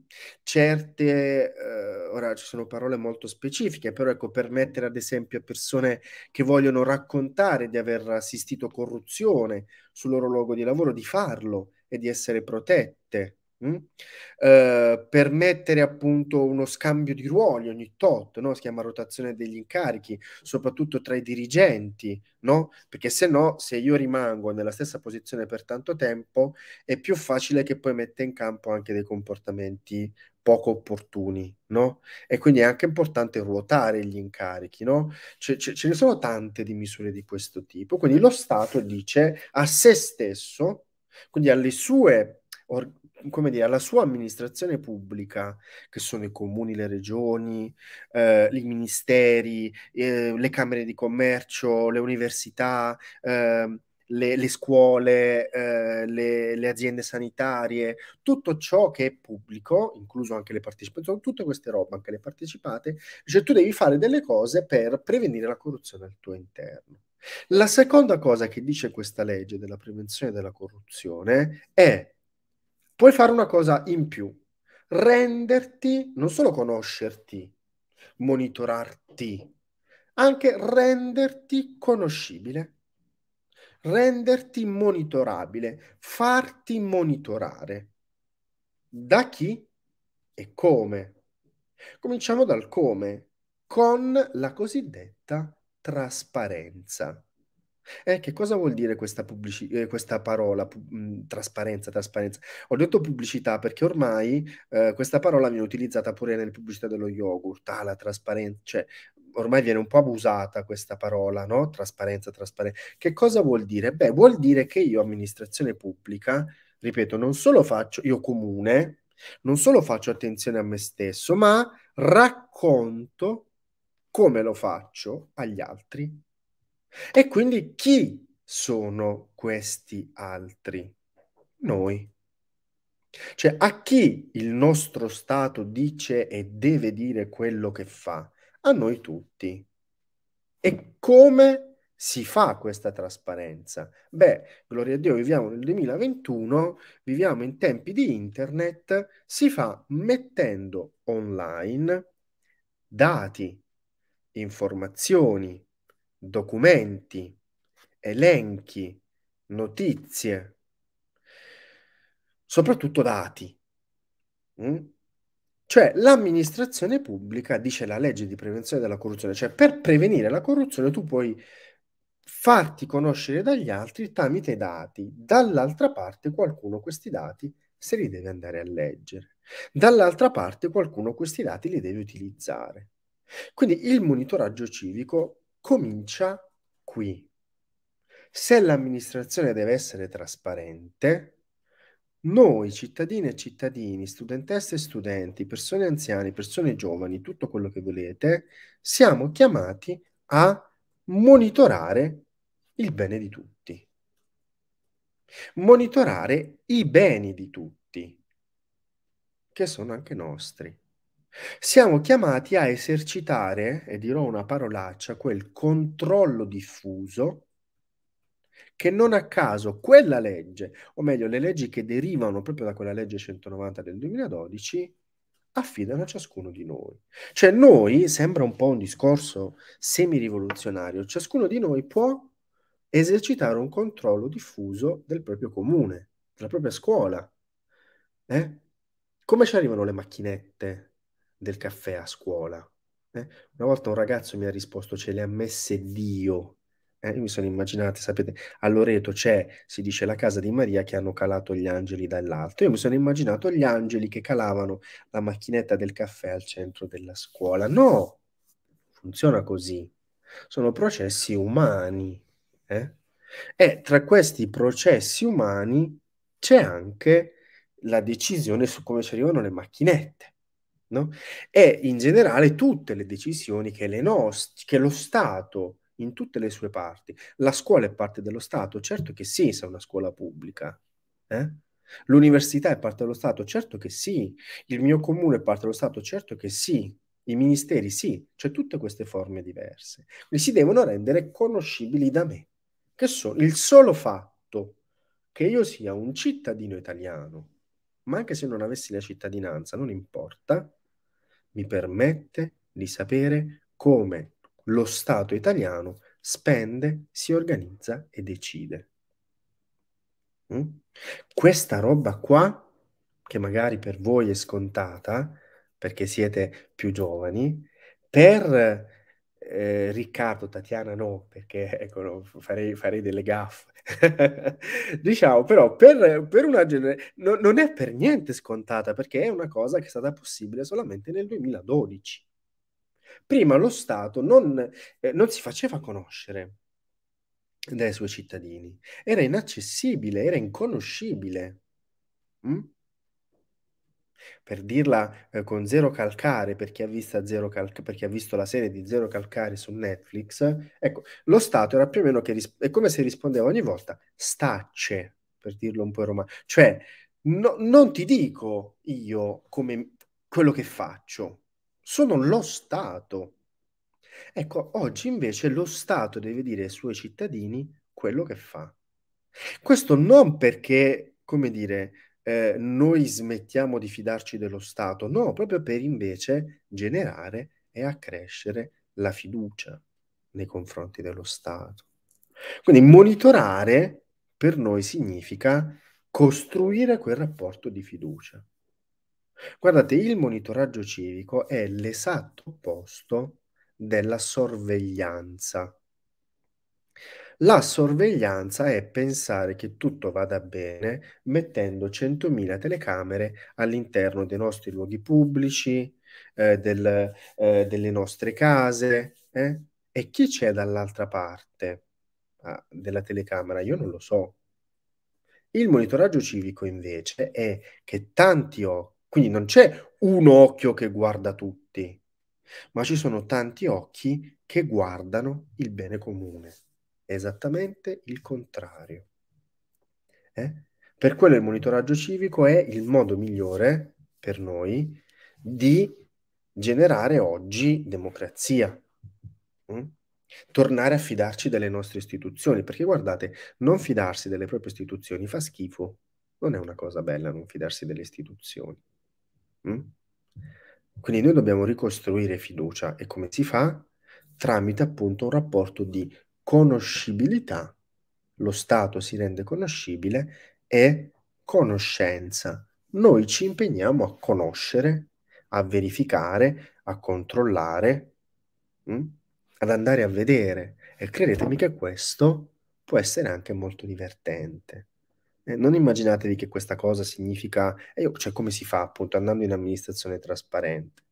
Certe, eh, ora ci sono parole molto specifiche, però ecco, permettere ad esempio a persone che vogliono raccontare di aver assistito corruzione sul loro luogo di lavoro di farlo e di essere protette Mm? Eh, permettere appunto uno scambio di ruoli ogni tot, no? si chiama rotazione degli incarichi, soprattutto tra i dirigenti, no? perché se no, se io rimango nella stessa posizione per tanto tempo, è più facile che poi metta in campo anche dei comportamenti poco opportuni, no? E quindi è anche importante ruotare gli incarichi, no? Ce, ce, ce ne sono tante di misure di questo tipo, quindi lo Stato dice a se stesso, quindi alle sue come dire, alla sua amministrazione pubblica, che sono i comuni, le regioni, eh, i ministeri, eh, le camere di commercio, le università, eh, le, le, scuole, eh, le, le, aziende sanitarie, tutto ciò che è pubblico, incluso anche le partecipanti, tutte queste robe, anche le partecipate, cioè tu devi fare delle cose per prevenire la corruzione al tuo interno. La seconda cosa che dice questa legge della prevenzione della corruzione è puoi fare una cosa in più, renderti, non solo conoscerti, monitorarti, anche renderti conoscibile, renderti monitorabile, farti monitorare. Da chi e come? Cominciamo dal come, con la cosiddetta trasparenza. Eh, che cosa vuol dire questa, pubblici- eh, questa parola, pu- mh, mhmm, trasparenza, trasparenza? Ho detto pubblicità perché ormai eh, questa parola viene utilizzata pure nelle pubblicità dello yogurt, ah, la trasparenza, cioè ormai viene un po' abusata questa parola, no? Trasparenza, trasparenza. Che cosa vuol dire? Beh, vuol dire che io amministrazione pubblica, ripeto, non solo faccio, io comune, non solo faccio attenzione a me stesso, ma racconto come lo faccio agli altri e quindi chi sono questi altri? Noi. Cioè a chi il nostro Stato dice e deve dire quello che fa? A noi tutti. E come si fa questa trasparenza? Beh, gloria a Dio, viviamo nel 2021, viviamo in tempi di internet, si fa mettendo online dati, informazioni, documenti, elenchi, notizie, soprattutto dati. Mm? Cioè l'amministrazione pubblica, dice la legge di prevenzione della corruzione, cioè per prevenire la corruzione tu puoi farti conoscere dagli altri tramite dati. Dall'altra parte qualcuno questi dati se li deve andare a leggere. Dall'altra parte qualcuno questi dati li deve utilizzare. Quindi il monitoraggio civico comincia qui. Se l'amministrazione deve essere trasparente, noi cittadine e cittadini, studentesse e studenti, persone anziane, persone giovani, tutto quello che volete, siamo chiamati a monitorare il bene di tutti. Monitorare i beni di tutti, che sono anche nostri. Siamo chiamati a esercitare, e dirò una parolaccia, quel controllo diffuso che non a caso quella legge, o meglio le leggi che derivano proprio da quella legge 190 del 2012, affidano a ciascuno di noi. Cioè noi, sembra un po' un discorso semi-rivoluzionario, ciascuno di noi può esercitare un controllo diffuso del proprio comune, della propria scuola. Eh? Come ci arrivano le macchinette del caffè a scuola. Eh? Una volta un ragazzo mi ha risposto, ce le ha messe Dio. Eh? Io mi sono immaginato, sapete, a Loreto c'è, si dice, la casa di Maria che hanno calato gli angeli dall'alto. Io mi sono immaginato gli angeli che calavano la macchinetta del caffè al centro della scuola. No, funziona così. Sono processi umani. Eh? E tra questi processi umani c'è anche la decisione su come ci arrivano le macchinette no? e in generale tutte le decisioni che, le nost- che lo Stato in tutte le sue parti. La scuola è parte dello Stato, certo che sì, se è una scuola pubblica. Eh? L'università è parte dello Stato, certo che sì. Il mio comune è parte dello Stato, certo che sì. I ministeri sì, cioè tutte queste forme diverse. Li si devono rendere conoscibili da me, che sono il solo fatto che io sia un cittadino italiano, ma anche se non avessi la cittadinanza, non importa, mi permette di sapere come lo Stato italiano spende, si organizza e decide. Mm? Questa roba qua, che magari per voi è scontata, perché siete più giovani, per eh, Riccardo, Tatiana no, perché ecco, farei, farei delle gaffe, diciamo però per, per una generazione no, non è per niente scontata perché è una cosa che è stata possibile solamente nel 2012 prima lo Stato non, eh, non si faceva conoscere dai suoi cittadini era inaccessibile era inconoscibile mm? Per dirla eh, con Zero Calcare, per chi, Calc per chi, ha visto la serie di Zero Calcare su Netflix, ecco, lo Stato era più o meno che è come se rispondeva ogni volta stacce, per dirlo un po' in romano. Cioè, no, non ti dico io come quello che faccio, sono lo Stato. Ecco, oggi invece lo Stato deve dire ai suoi cittadini quello che fa. Questo non perché, come dire, eh, noi smettiamo di fidarci dello Stato, no, proprio per invece generare e accrescere la fiducia nei confronti dello Stato. Quindi monitorare per noi significa costruire quel rapporto di fiducia. Guardate, il monitoraggio civico è l'esatto opposto della sorveglianza la sorveglianza è pensare che tutto vada bene mettendo 100.000 telecamere all'interno dei nostri luoghi pubblici, eh, del, eh, delle nostre case. Eh? E chi c'è dall'altra parte ah, della telecamera? Io non lo so. Il monitoraggio civico invece è che tanti occhi, quindi non c'è un occhio che guarda tutti, ma ci sono tanti occhi che guardano il bene comune esattamente il contrario. Eh? Per quello il monitoraggio civico è il modo migliore per noi di generare oggi democrazia. Mm? Tornare a fidarci delle nostre istituzioni, perché guardate, non fidarsi delle proprie istituzioni fa schifo. Non è una cosa bella non fidarsi delle istituzioni. Mm? Quindi noi dobbiamo ricostruire fiducia e come si fa? Tramite appunto un rapporto di conoscibilità, lo stato si rende conoscibile, e conoscenza. Noi ci impegniamo a conoscere, a verificare, a controllare, mh? Mm, ad andare a vedere. E credetemi che questo può essere anche molto divertente. Eh, non immaginatevi che questa cosa significa, eh, cioè come si fa appunto andando in amministrazione trasparente.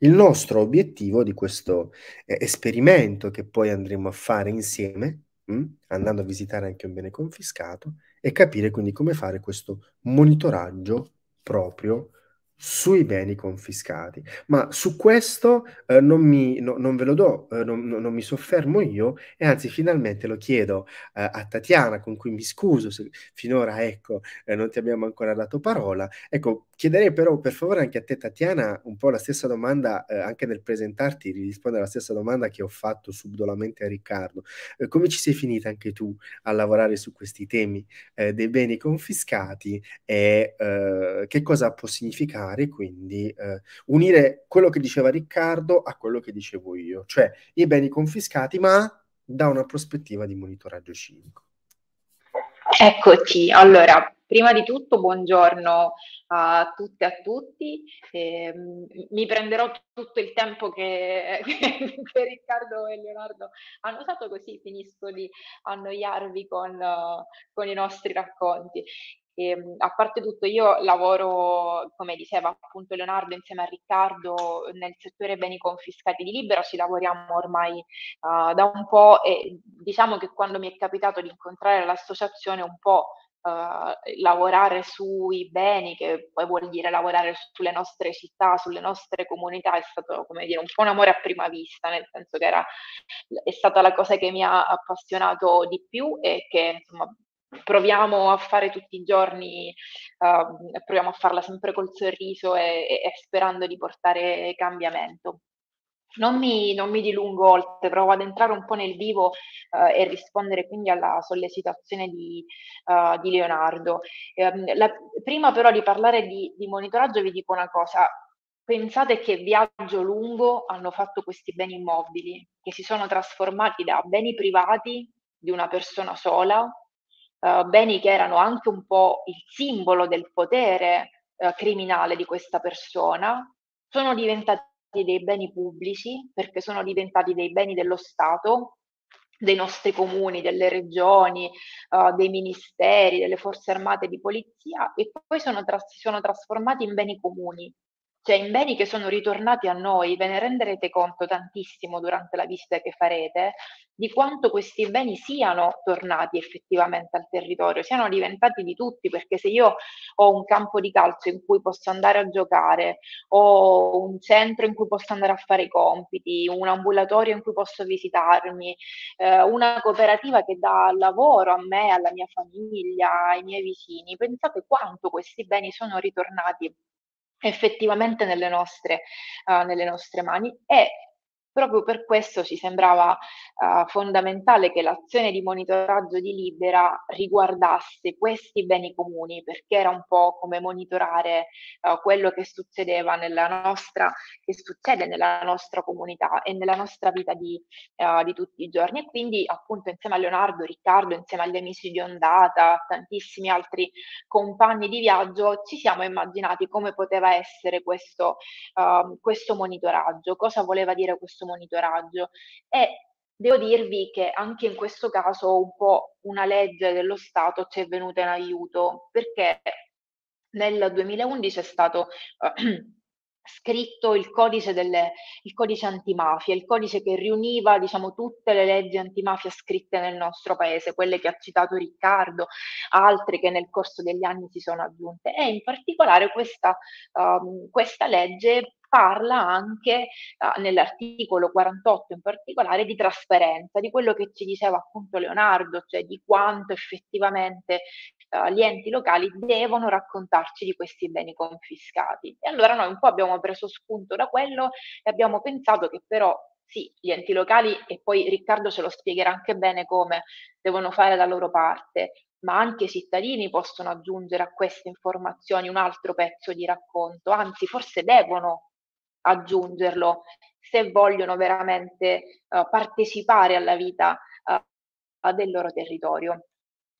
Il nostro obiettivo di questo eh, esperimento che poi andremo a fare insieme, mh, mm, andando a visitare anche un bene confiscato, è capire quindi come fare questo monitoraggio proprio sui beni confiscati. Ma su questo eh, non, mi, no, non, ve lo do, eh, non, non, mi soffermo io e anzi finalmente lo chiedo eh, a Tatiana, con cui mi scuso se finora ecco, eh, non ti abbiamo ancora dato parola. Ecco, chiederei però per favore anche a te Tatiana un po' la stessa domanda, eh, anche nel presentarti risponde alla stessa domanda che ho fatto subdolamente a Riccardo. Eh, come ci sei finita anche tu a lavorare su questi temi dei beni confiscati e che cosa può significare? parlamentari, quindi eh, unire quello che diceva Riccardo a quello che dicevo io, cioè i beni confiscati ma da una prospettiva di monitoraggio civico. Eccoci, allora, prima di tutto buongiorno a tutte e a tutti. Eh, mi prenderò tutto il tempo che, che, Riccardo e Leonardo hanno usato, così finisco di annoiarvi con, con i nostri racconti. E, ehm, a parte tutto, io lavoro, come diceva appunto Leonardo, insieme a Riccardo nel settore beni confiscati di Libero, ci lavoriamo ormai uh, da un po' e diciamo che quando mi è capitato di incontrare l'associazione un po'... Uh, lavorare sui beni, che poi vuol dire lavorare sulle nostre città, sulle nostre comunità, è stato come dire un po' un amore a prima vista, nel senso che era, è stata la cosa che mi ha appassionato di più e che insomma, proviamo a fare tutti i giorni, uh, proviamo a farla sempre col sorriso e, e, sperando di portare cambiamento. Non mi, non mi, dilungo oltre, provo ad entrare un po' nel vivo eh, e rispondere quindi alla sollecitazione di, uh, di Leonardo. Eh, la, prima però di parlare di, di, monitoraggio vi dico una cosa. Pensate che viaggio lungo hanno fatto questi beni immobili, che si sono trasformati da beni privati di una persona sola eh, beni che erano anche un po' il simbolo del potere uh, criminale di questa persona, sono diventati dei beni pubblici perché sono diventati dei beni dello Stato dei nostri comuni, delle regioni, uh, dei ministeri, delle forze armate di polizia e poi sono, tras- sono trasformati in beni comuni cioè in beni che sono ritornati a noi, ve ne renderete conto tantissimo durante la visita che farete, di quanto questi beni siano tornati effettivamente al territorio, siano diventati di tutti, perché se io ho un campo di calcio in cui posso andare a giocare, ho un centro in cui posso andare a fare i compiti, un ambulatorio in cui posso visitarmi, eh, una cooperativa che dà lavoro a me, alla mia famiglia, ai miei vicini, pensate quanto questi beni sono ritornati effettivamente nelle nostre, uh, nelle nostre mani e Proprio per questo ci sembrava uh, fondamentale che l'azione di monitoraggio di Libera riguardasse questi beni comuni, perché era un po' come monitorare uh, quello che succedeva nella nostra, che succede nella nostra comunità e nella nostra vita di, uh, di tutti i giorni. E quindi appunto insieme a Leonardo, Riccardo, insieme agli amici di Ondata, tantissimi altri compagni di viaggio, ci siamo immaginati come poteva essere questo, ehm, questo monitoraggio, cosa voleva dire questo questo monitoraggio e devo dirvi che anche in questo caso un po' una legge dello Stato ci è venuta in aiuto perché nel 2011 è stato eh, scritto il codice, delle, il codice, antimafia, il codice che riuniva diciamo, tutte le leggi antimafia scritte nel nostro paese, quelle che ha citato Riccardo, altre che nel corso degli anni si sono aggiunte. E in particolare questa, um, questa legge parla anche uh, nell'articolo 48 in particolare di trasparenza, di quello che ci diceva appunto Leonardo, cioè di quanto effettivamente eh, gli enti locali devono raccontarci di questi beni confiscati. E allora noi un po' abbiamo preso spunto da quello e abbiamo pensato che però sì, gli enti locali, e poi Riccardo ce lo spiegherà anche bene come devono fare la loro parte, ma anche i cittadini possono aggiungere a queste informazioni un altro pezzo di racconto, anzi forse devono aggiungerlo se vogliono veramente uh, partecipare alla vita uh, del loro territorio.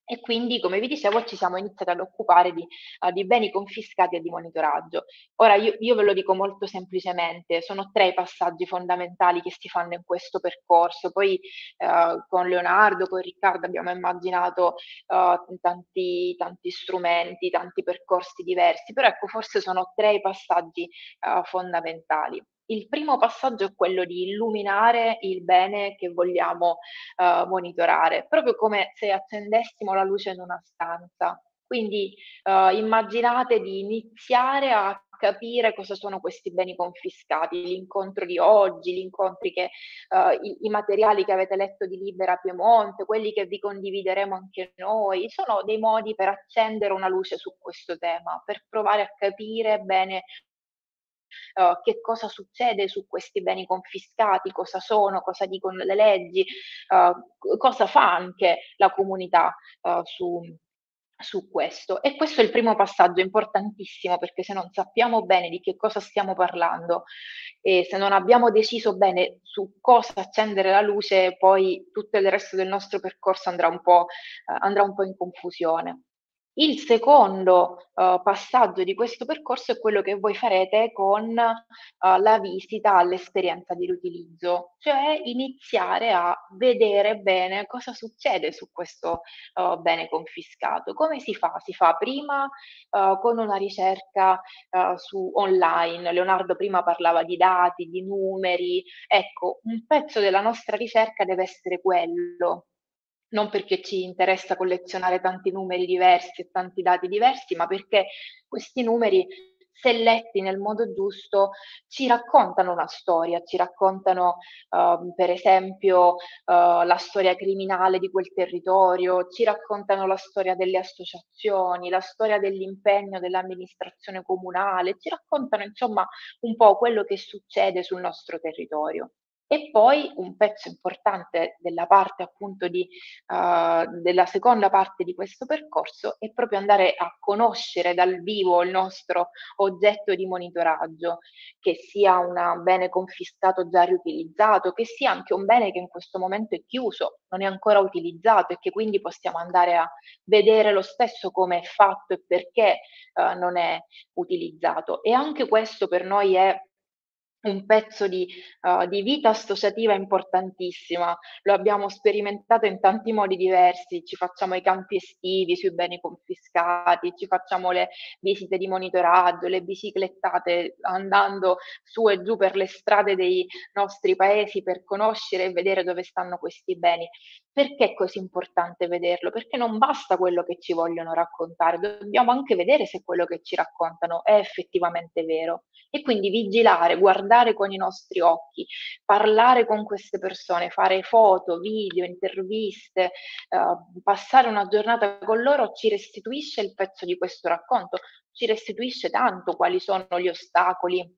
E quindi, come vi dicevo, ci siamo iniziati ad occupare di, uh, di beni confiscati e di monitoraggio. Ora, io, io, ve lo dico molto semplicemente, sono tre i passaggi fondamentali che si fanno in questo percorso. Poi uh, con Leonardo, con Riccardo abbiamo immaginato uh, tanti, tanti, strumenti, tanti percorsi diversi, però ecco, forse sono tre i passaggi fondamentali. Il primo passaggio è quello di illuminare il bene che vogliamo eh, monitorare, proprio come se accendessimo la luce in una stanza. Quindi eh, immaginate di iniziare a capire cosa sono questi beni confiscati, l'incontro di oggi, gli incontri che, eh, i, i, materiali che avete letto di Libera Piemonte, quelli che vi condivideremo anche noi, sono dei modi per accendere una luce su questo tema, per provare a capire bene uh, che cosa succede su questi beni confiscati, cosa sono, cosa dicono le leggi, uh, cosa fa anche la comunità uh, su, su questo. E questo è il primo passaggio importantissimo perché se non sappiamo bene di che cosa stiamo parlando e se non abbiamo deciso bene su cosa accendere la luce, poi tutto il resto del nostro percorso andrà un po', uh, andrà un po in confusione. Il secondo uh, passaggio di questo percorso è quello che voi farete con uh, la visita all'esperienza di riutilizzo, cioè iniziare a vedere bene cosa succede su questo uh, bene confiscato. Come si fa? Si fa prima con una ricerca su online, Leonardo prima parlava di dati, di numeri, ecco, un pezzo della nostra ricerca deve essere quello, non perché ci interessa collezionare tanti numeri diversi e tanti dati diversi, ma perché questi numeri, se letti nel modo giusto, ci raccontano una storia, ci raccontano uh, per esempio uh, la storia criminale di quel territorio, ci raccontano la storia delle associazioni, la storia dell'impegno dell'amministrazione comunale, ci raccontano insomma un po' quello che succede sul nostro territorio. E poi un pezzo importante della parte appunto di, uh, della seconda parte di questo percorso è proprio andare a conoscere dal vivo il nostro oggetto di monitoraggio, che sia un bene confiscato già riutilizzato, che sia anche un bene che in questo momento è chiuso, non è ancora utilizzato e che quindi possiamo andare a vedere lo stesso come è fatto e perché uh, non è utilizzato. E anche questo per noi è un pezzo di, uh, di, vita associativa importantissima, lo abbiamo sperimentato in tanti modi diversi, ci facciamo i campi estivi sui beni confiscati, ci facciamo le visite di monitoraggio, le biciclettate andando su e giù per le strade dei nostri paesi per conoscere e vedere dove stanno questi beni. Perché è così importante vederlo? Perché non basta quello che ci vogliono raccontare, dobbiamo anche vedere se quello che ci raccontano è effettivamente vero. E quindi vigilare, guardare con i nostri occhi, parlare con queste persone, fare foto, video, interviste, eh, passare una giornata con loro ci restituisce il pezzo di questo racconto, ci restituisce tanto quali sono gli ostacoli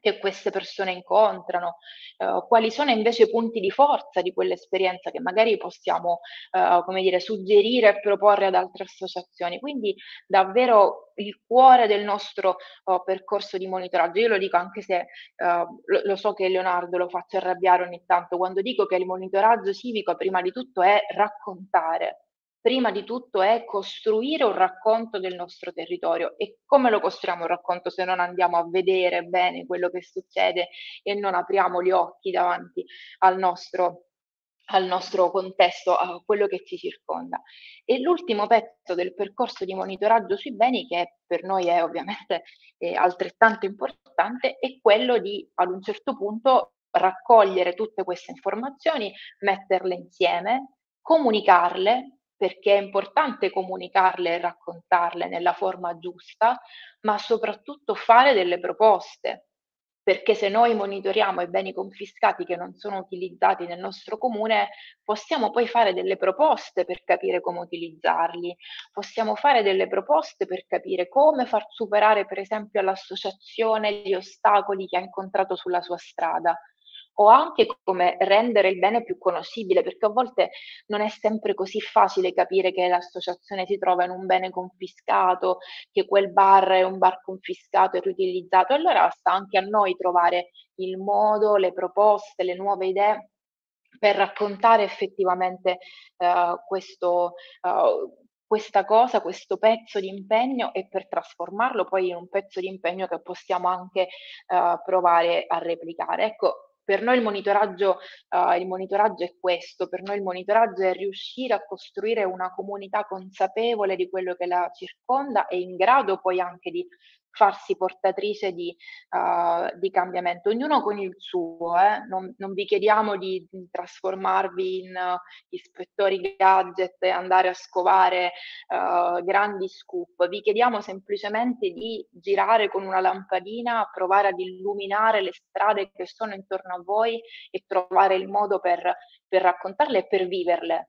che queste persone incontrano, eh, quali sono invece i punti di forza di quell'esperienza che magari possiamo, eh, come dire, suggerire e proporre ad altre associazioni. Quindi davvero il cuore del nostro oh, percorso di monitoraggio. Io lo dico anche se eh, lo, so che Leonardo lo faccio arrabbiare ogni tanto, quando dico che il monitoraggio civico prima di tutto è raccontare prima di tutto è costruire un racconto del nostro territorio e come lo costruiamo un racconto se non andiamo a vedere bene quello che succede e non apriamo gli occhi davanti al nostro al nostro contesto, a quello che ci circonda. E l'ultimo pezzo del percorso di monitoraggio sui beni, che per noi è ovviamente eh, altrettanto importante, è quello di ad un certo punto raccogliere tutte queste informazioni, metterle insieme, comunicarle perché è importante comunicarle e raccontarle nella forma giusta, ma soprattutto fare delle proposte, perché se noi monitoriamo i beni confiscati che non sono utilizzati nel nostro comune, possiamo poi fare delle proposte per capire come utilizzarli, possiamo fare delle proposte per capire come far superare per esempio all'associazione gli ostacoli che ha incontrato sulla sua strada o anche come rendere il bene più conoscibile, perché a volte non è sempre così facile capire che l'associazione si trova in un bene confiscato, che quel bar è un bar confiscato e riutilizzato. Allora sta anche a noi trovare il modo, le proposte, le nuove idee per raccontare effettivamente uh, questo, uh, questa cosa, questo pezzo di impegno e per trasformarlo poi in un pezzo di impegno che possiamo anche uh, provare a replicare. Ecco, per noi il monitoraggio, uh, il monitoraggio, è questo, per noi il monitoraggio è riuscire a costruire una comunità consapevole di quello che la circonda e in grado poi anche di farsi portatrice di, uh, di cambiamento, ognuno con il suo, eh? non, non, vi chiediamo di, di trasformarvi in uh, ispettori gadget e andare a scovare uh, grandi scoop, vi chiediamo semplicemente di girare con una lampadina, provare ad illuminare le strade che sono intorno a voi e trovare il modo per, per raccontarle e per viverle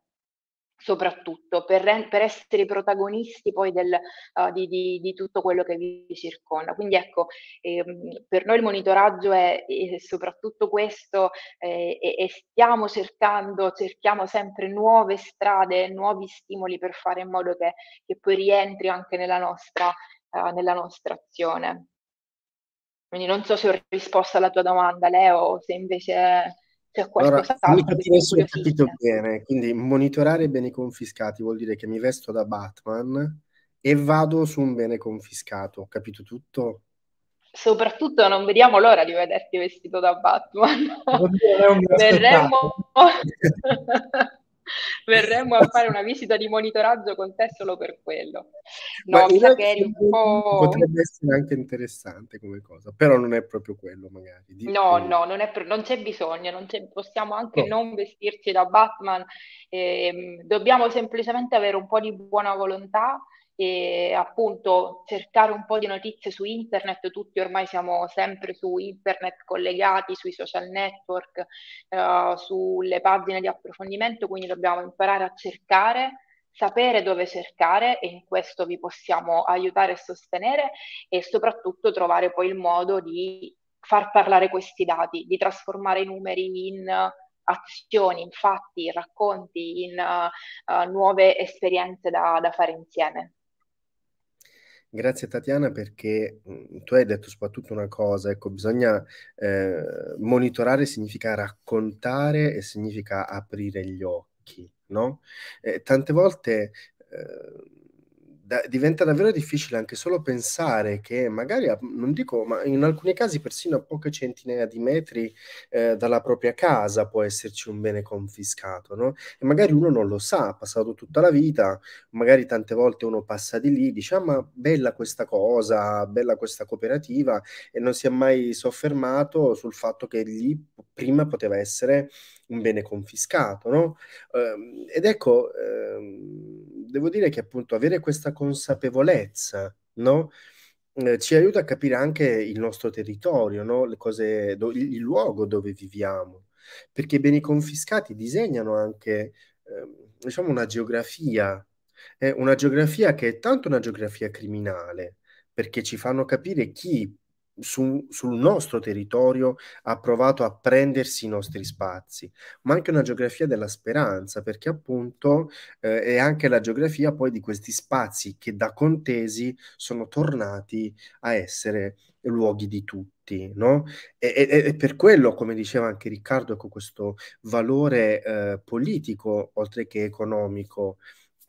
soprattutto per, re- per, essere protagonisti poi del, uh, di, di, di, tutto quello che vi circonda. Quindi ecco, ehm, per noi il monitoraggio è, è soprattutto questo eh, e, e, stiamo cercando, cerchiamo sempre nuove strade, nuovi stimoli per fare in modo che, che poi rientri anche nella nostra, uh, nella nostra azione. Quindi non so se ho risposto alla tua domanda, Leo, o se invece c'è cioè, qualcosa allora, adesso ho capito bene, quindi monitorare i beni confiscati vuol dire che mi vesto da Batman e vado su un bene confiscato, ho capito tutto? Soprattutto non vediamo l'ora di vederti vestito da Batman. Verremo... verremmo a fare una visita di monitoraggio con te solo per quello. No, mi sa che eri un po'... Potrebbe essere anche interessante come cosa, però non è proprio quello magari. Di... No, no, non, pro... non, c'è bisogno, non c'è... possiamo anche no. non vestirci da Batman, eh, dobbiamo semplicemente avere un po' di buona volontà e appunto cercare un po' di notizie su internet, tutti ormai siamo sempre su internet collegati, sui social network, eh, sulle pagine di approfondimento, quindi dobbiamo imparare a cercare, sapere dove cercare e in questo vi possiamo aiutare e sostenere e soprattutto trovare poi il modo di far parlare questi dati, di trasformare i numeri in azioni, in fatti, racconti, in uh, nuove esperienze da, da fare insieme. Grazie Tatiana perché mhmm, tu hai detto soprattutto una cosa, ecco, bisogna eh, monitorare significa raccontare e significa aprire gli occhi, no? Eh, tante volte eh, da, diventa davvero difficile anche solo pensare che magari, a, non dico, ma in alcuni casi persino a poche centinaia di metri eh, dalla propria casa può esserci un bene confiscato, no? E magari uno non lo sa, ha passato tutta la vita, magari tante volte uno passa di lì, dice, ah ma bella questa cosa, bella questa cooperativa, e non si è mai soffermato sul fatto che lì prima poteva essere un bene confiscato, no? Ehm, ed ecco, ehm, devo dire che appunto avere questa consapevolezza, no? Eh, ci aiuta a capire anche il nostro territorio, no? Le cose, do, il luogo dove viviamo, perché i beni confiscati disegnano anche, eh, diciamo, una geografia, eh, una geografia che è tanto una geografia criminale, perché ci fanno capire chi su, sul nostro territorio ha provato a prendersi i nostri spazi, ma anche una geografia della speranza, perché appunto eh, è anche la geografia poi di questi spazi che da contesi sono tornati a essere luoghi di tutti, no? E, e, e per quello, come diceva anche Riccardo, ecco questo valore eh, politico, oltre che economico,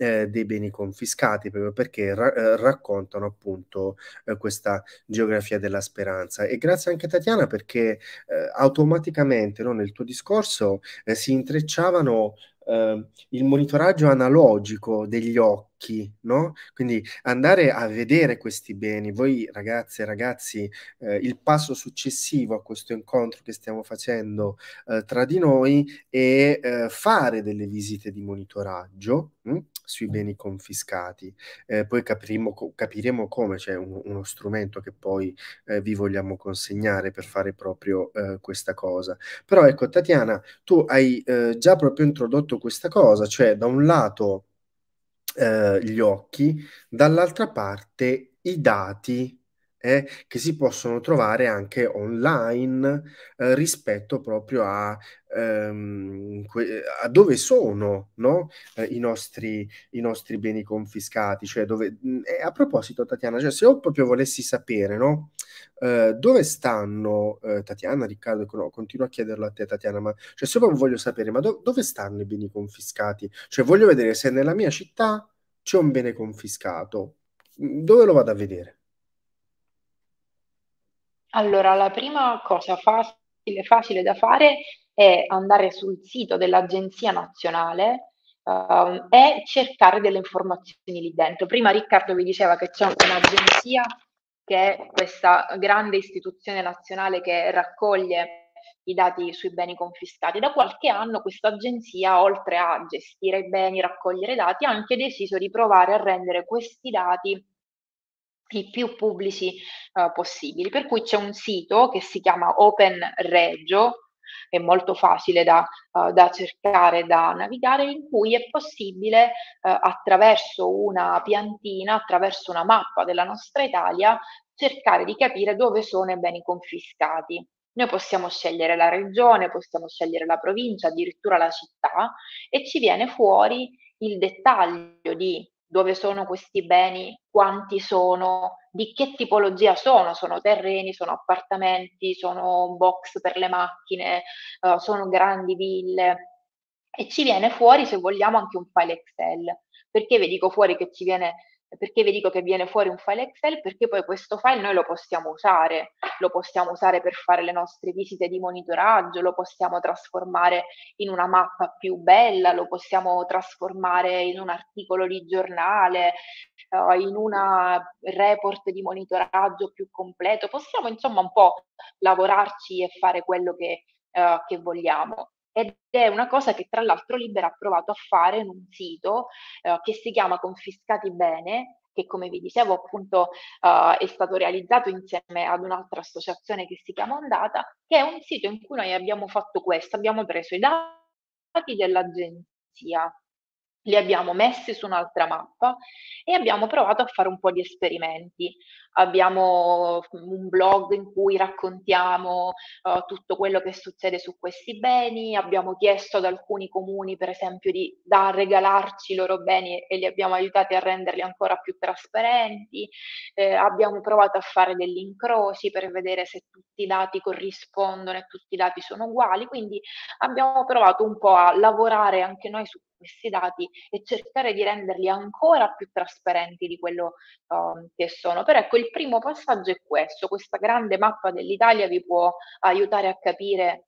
eh, dei beni confiscati, proprio perché ra- eh, raccontano appunto eh, questa geografia della speranza. E grazie anche Tatiana perché eh, automaticamente no, nel tuo discorso eh, si intrecciavano Uh, il monitoraggio analogico degli occhi occhi, no? Quindi andare a vedere questi beni. Voi ragazze e ragazzi, eh, il passo successivo a questo incontro che stiamo facendo eh, tra di noi è eh, fare delle visite di monitoraggio mh, hm, sui mm. beni confiscati. Eh, poi capiremo, capiremo come c'è un, uno strumento che poi eh, vi vogliamo consegnare per fare proprio eh, questa cosa. Però ecco, Tatiana, tu hai già proprio introdotto questa cosa, cioè da un lato eh, gli occhi, dall'altra parte i dati eh, che si possono trovare anche online eh, rispetto proprio a, ehm, que- a dove sono no? eh, i, nostri, i, nostri, beni confiscati. Cioè dove, eh, a proposito, Tatiana, cioè se io proprio volessi sapere no? Eh, dove stanno eh, Tatiana, Riccardo, no, continuo a chiederlo a te Tatiana, ma cioè, se proprio voglio sapere, ma do- dove stanno i beni confiscati? Cioè voglio vedere se nella mia città c'è un bene confiscato, mm, dove lo vado a vedere? Allora, la prima cosa facile, facile da fare è andare sul sito dell'Agenzia Nazionale um, e cercare delle informazioni lì dentro. Prima Riccardo vi diceva che c'è un'agenzia che è questa grande istituzione nazionale che raccoglie i dati sui beni confiscati. Da qualche anno questa agenzia, oltre a gestire i beni, raccogliere dati, ha anche deciso di provare a rendere questi dati i più pubblici uh, possibili. Per cui c'è un sito che si chiama Open Regio, è molto facile da, uh, da cercare, da navigare, in cui è possibile uh, attraverso una piantina, attraverso una mappa della nostra Italia, cercare di capire dove sono i beni confiscati. Noi possiamo scegliere la regione, possiamo scegliere la provincia, addirittura la città e ci viene fuori il dettaglio di dove sono questi beni, quanti sono, di che tipologia sono, sono terreni, sono appartamenti, sono box per le macchine, uh, sono grandi ville e ci viene fuori se vogliamo anche un file Excel, perché vi dico fuori che ci viene perché vi dico che viene fuori un file Excel? Perché poi questo file noi lo possiamo usare, lo possiamo usare per fare le nostre visite di monitoraggio, lo possiamo trasformare in una mappa più bella, lo possiamo trasformare in un articolo di giornale, eh, in un report di monitoraggio più completo, possiamo insomma un po' lavorarci e fare quello che, uh, che vogliamo. Ed è una cosa che tra l'altro Libera ha provato a fare in un sito eh, che si chiama Confiscati Bene, che come vi dicevo appunto uh, è stato realizzato insieme ad un'altra associazione che si chiama Ondata, che è un sito in cui noi abbiamo fatto questo, abbiamo preso i dati dell'agenzia, li abbiamo messi su un'altra mappa e abbiamo provato a fare un po' di esperimenti abbiamo mhmm, un blog in cui raccontiamo uh, tutto quello che succede su questi beni, abbiamo chiesto ad alcuni comuni per esempio di da regalarci i loro beni e, li abbiamo aiutati a renderli ancora più trasparenti, eh, abbiamo provato a fare degli incroci per vedere se tutti i dati corrispondono e tutti i dati sono uguali, quindi abbiamo provato un po' a lavorare anche noi su questi dati e cercare di renderli ancora più trasparenti di quello um, che sono. Però ecco, il primo passaggio è questo, questa grande mappa dell'Italia vi può aiutare a capire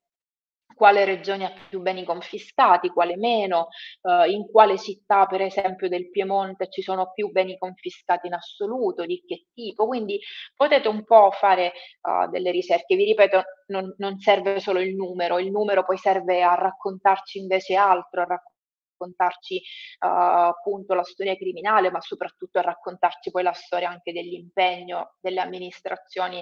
quale regione ha più beni confiscati, quale meno, eh, in quale città per esempio del Piemonte ci sono più beni confiscati in assoluto, di che tipo, quindi potete un po' fare uh, delle ricerche, vi ripeto non, non, serve solo il numero, il numero poi serve a raccontarci invece altro, a raccontarci raccontarci uh, appunto la storia criminale, ma soprattutto a raccontarci poi la storia anche dell'impegno delle amministrazioni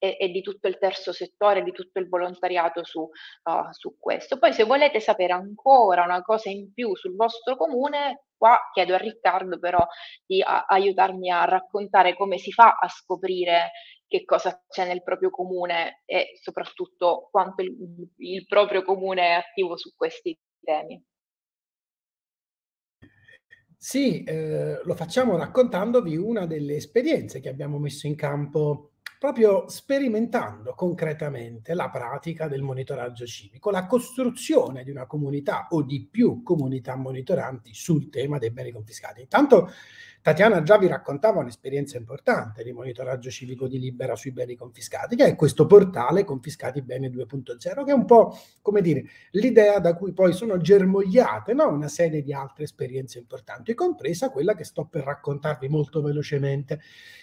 e, e, di tutto il terzo settore, di tutto il volontariato su, uh, su, questo. Poi se volete sapere ancora una cosa in più sul vostro comune, qua chiedo a Riccardo però di a, aiutarmi a raccontare come si fa a scoprire che cosa c'è nel proprio comune e soprattutto quanto il, il proprio comune è attivo su questi temi. Sì, eh, lo facciamo raccontandovi una delle esperienze che abbiamo messo in campo proprio sperimentando concretamente la pratica del monitoraggio civico, la costruzione di una comunità o di più comunità monitoranti sul tema dei beni confiscati. Intanto Tatiana già vi raccontava un'esperienza importante di monitoraggio civico di Libera sui beni confiscati, che è questo portale Confiscati Bene 2.0, che è un po', come dire, l'idea da cui poi sono germogliate no? una serie di altre esperienze importanti, compresa quella che sto per raccontarvi molto velocemente,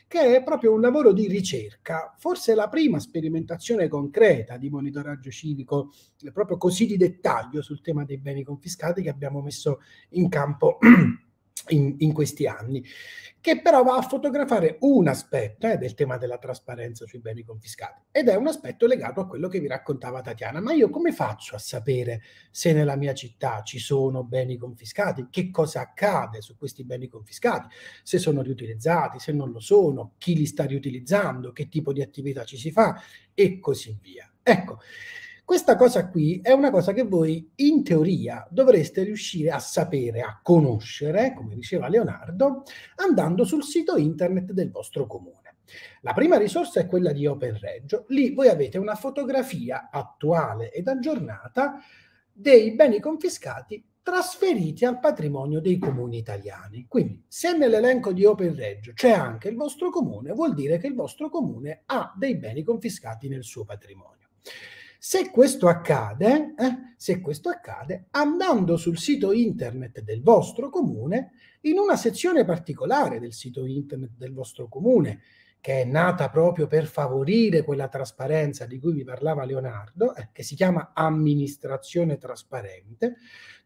che è proprio un lavoro di ricerca, forse la prima sperimentazione concreta di monitoraggio civico, proprio così di dettaglio sul tema dei beni confiscati che abbiamo messo in campo in, in, questi anni, che però va a fotografare un aspetto eh, del tema della trasparenza sui beni confiscati ed è un aspetto legato a quello che vi raccontava Tatiana. Ma io come faccio a sapere se nella mia città ci sono beni confiscati? Che cosa accade su questi beni confiscati? Se sono riutilizzati, se non lo sono, chi li sta riutilizzando, che tipo di attività ci si fa e così via. Ecco. Questa cosa qui è una cosa che voi in teoria dovreste riuscire a sapere, a conoscere, come diceva Leonardo, andando sul sito internet del vostro comune. La prima risorsa è quella di Open Reggio. lì voi avete una fotografia attuale ed aggiornata dei beni confiscati trasferiti al patrimonio dei comuni italiani. Quindi, se nell'elenco di Open Reggio c'è anche il vostro comune, vuol dire che il vostro comune ha dei beni confiscati nel suo patrimonio. Se questo accade, eh, se questo accade, andando sul sito internet del vostro comune, in una sezione particolare del sito internet del vostro comune, che è nata proprio per favorire quella trasparenza di cui vi parlava Leonardo, eh, che si chiama amministrazione trasparente,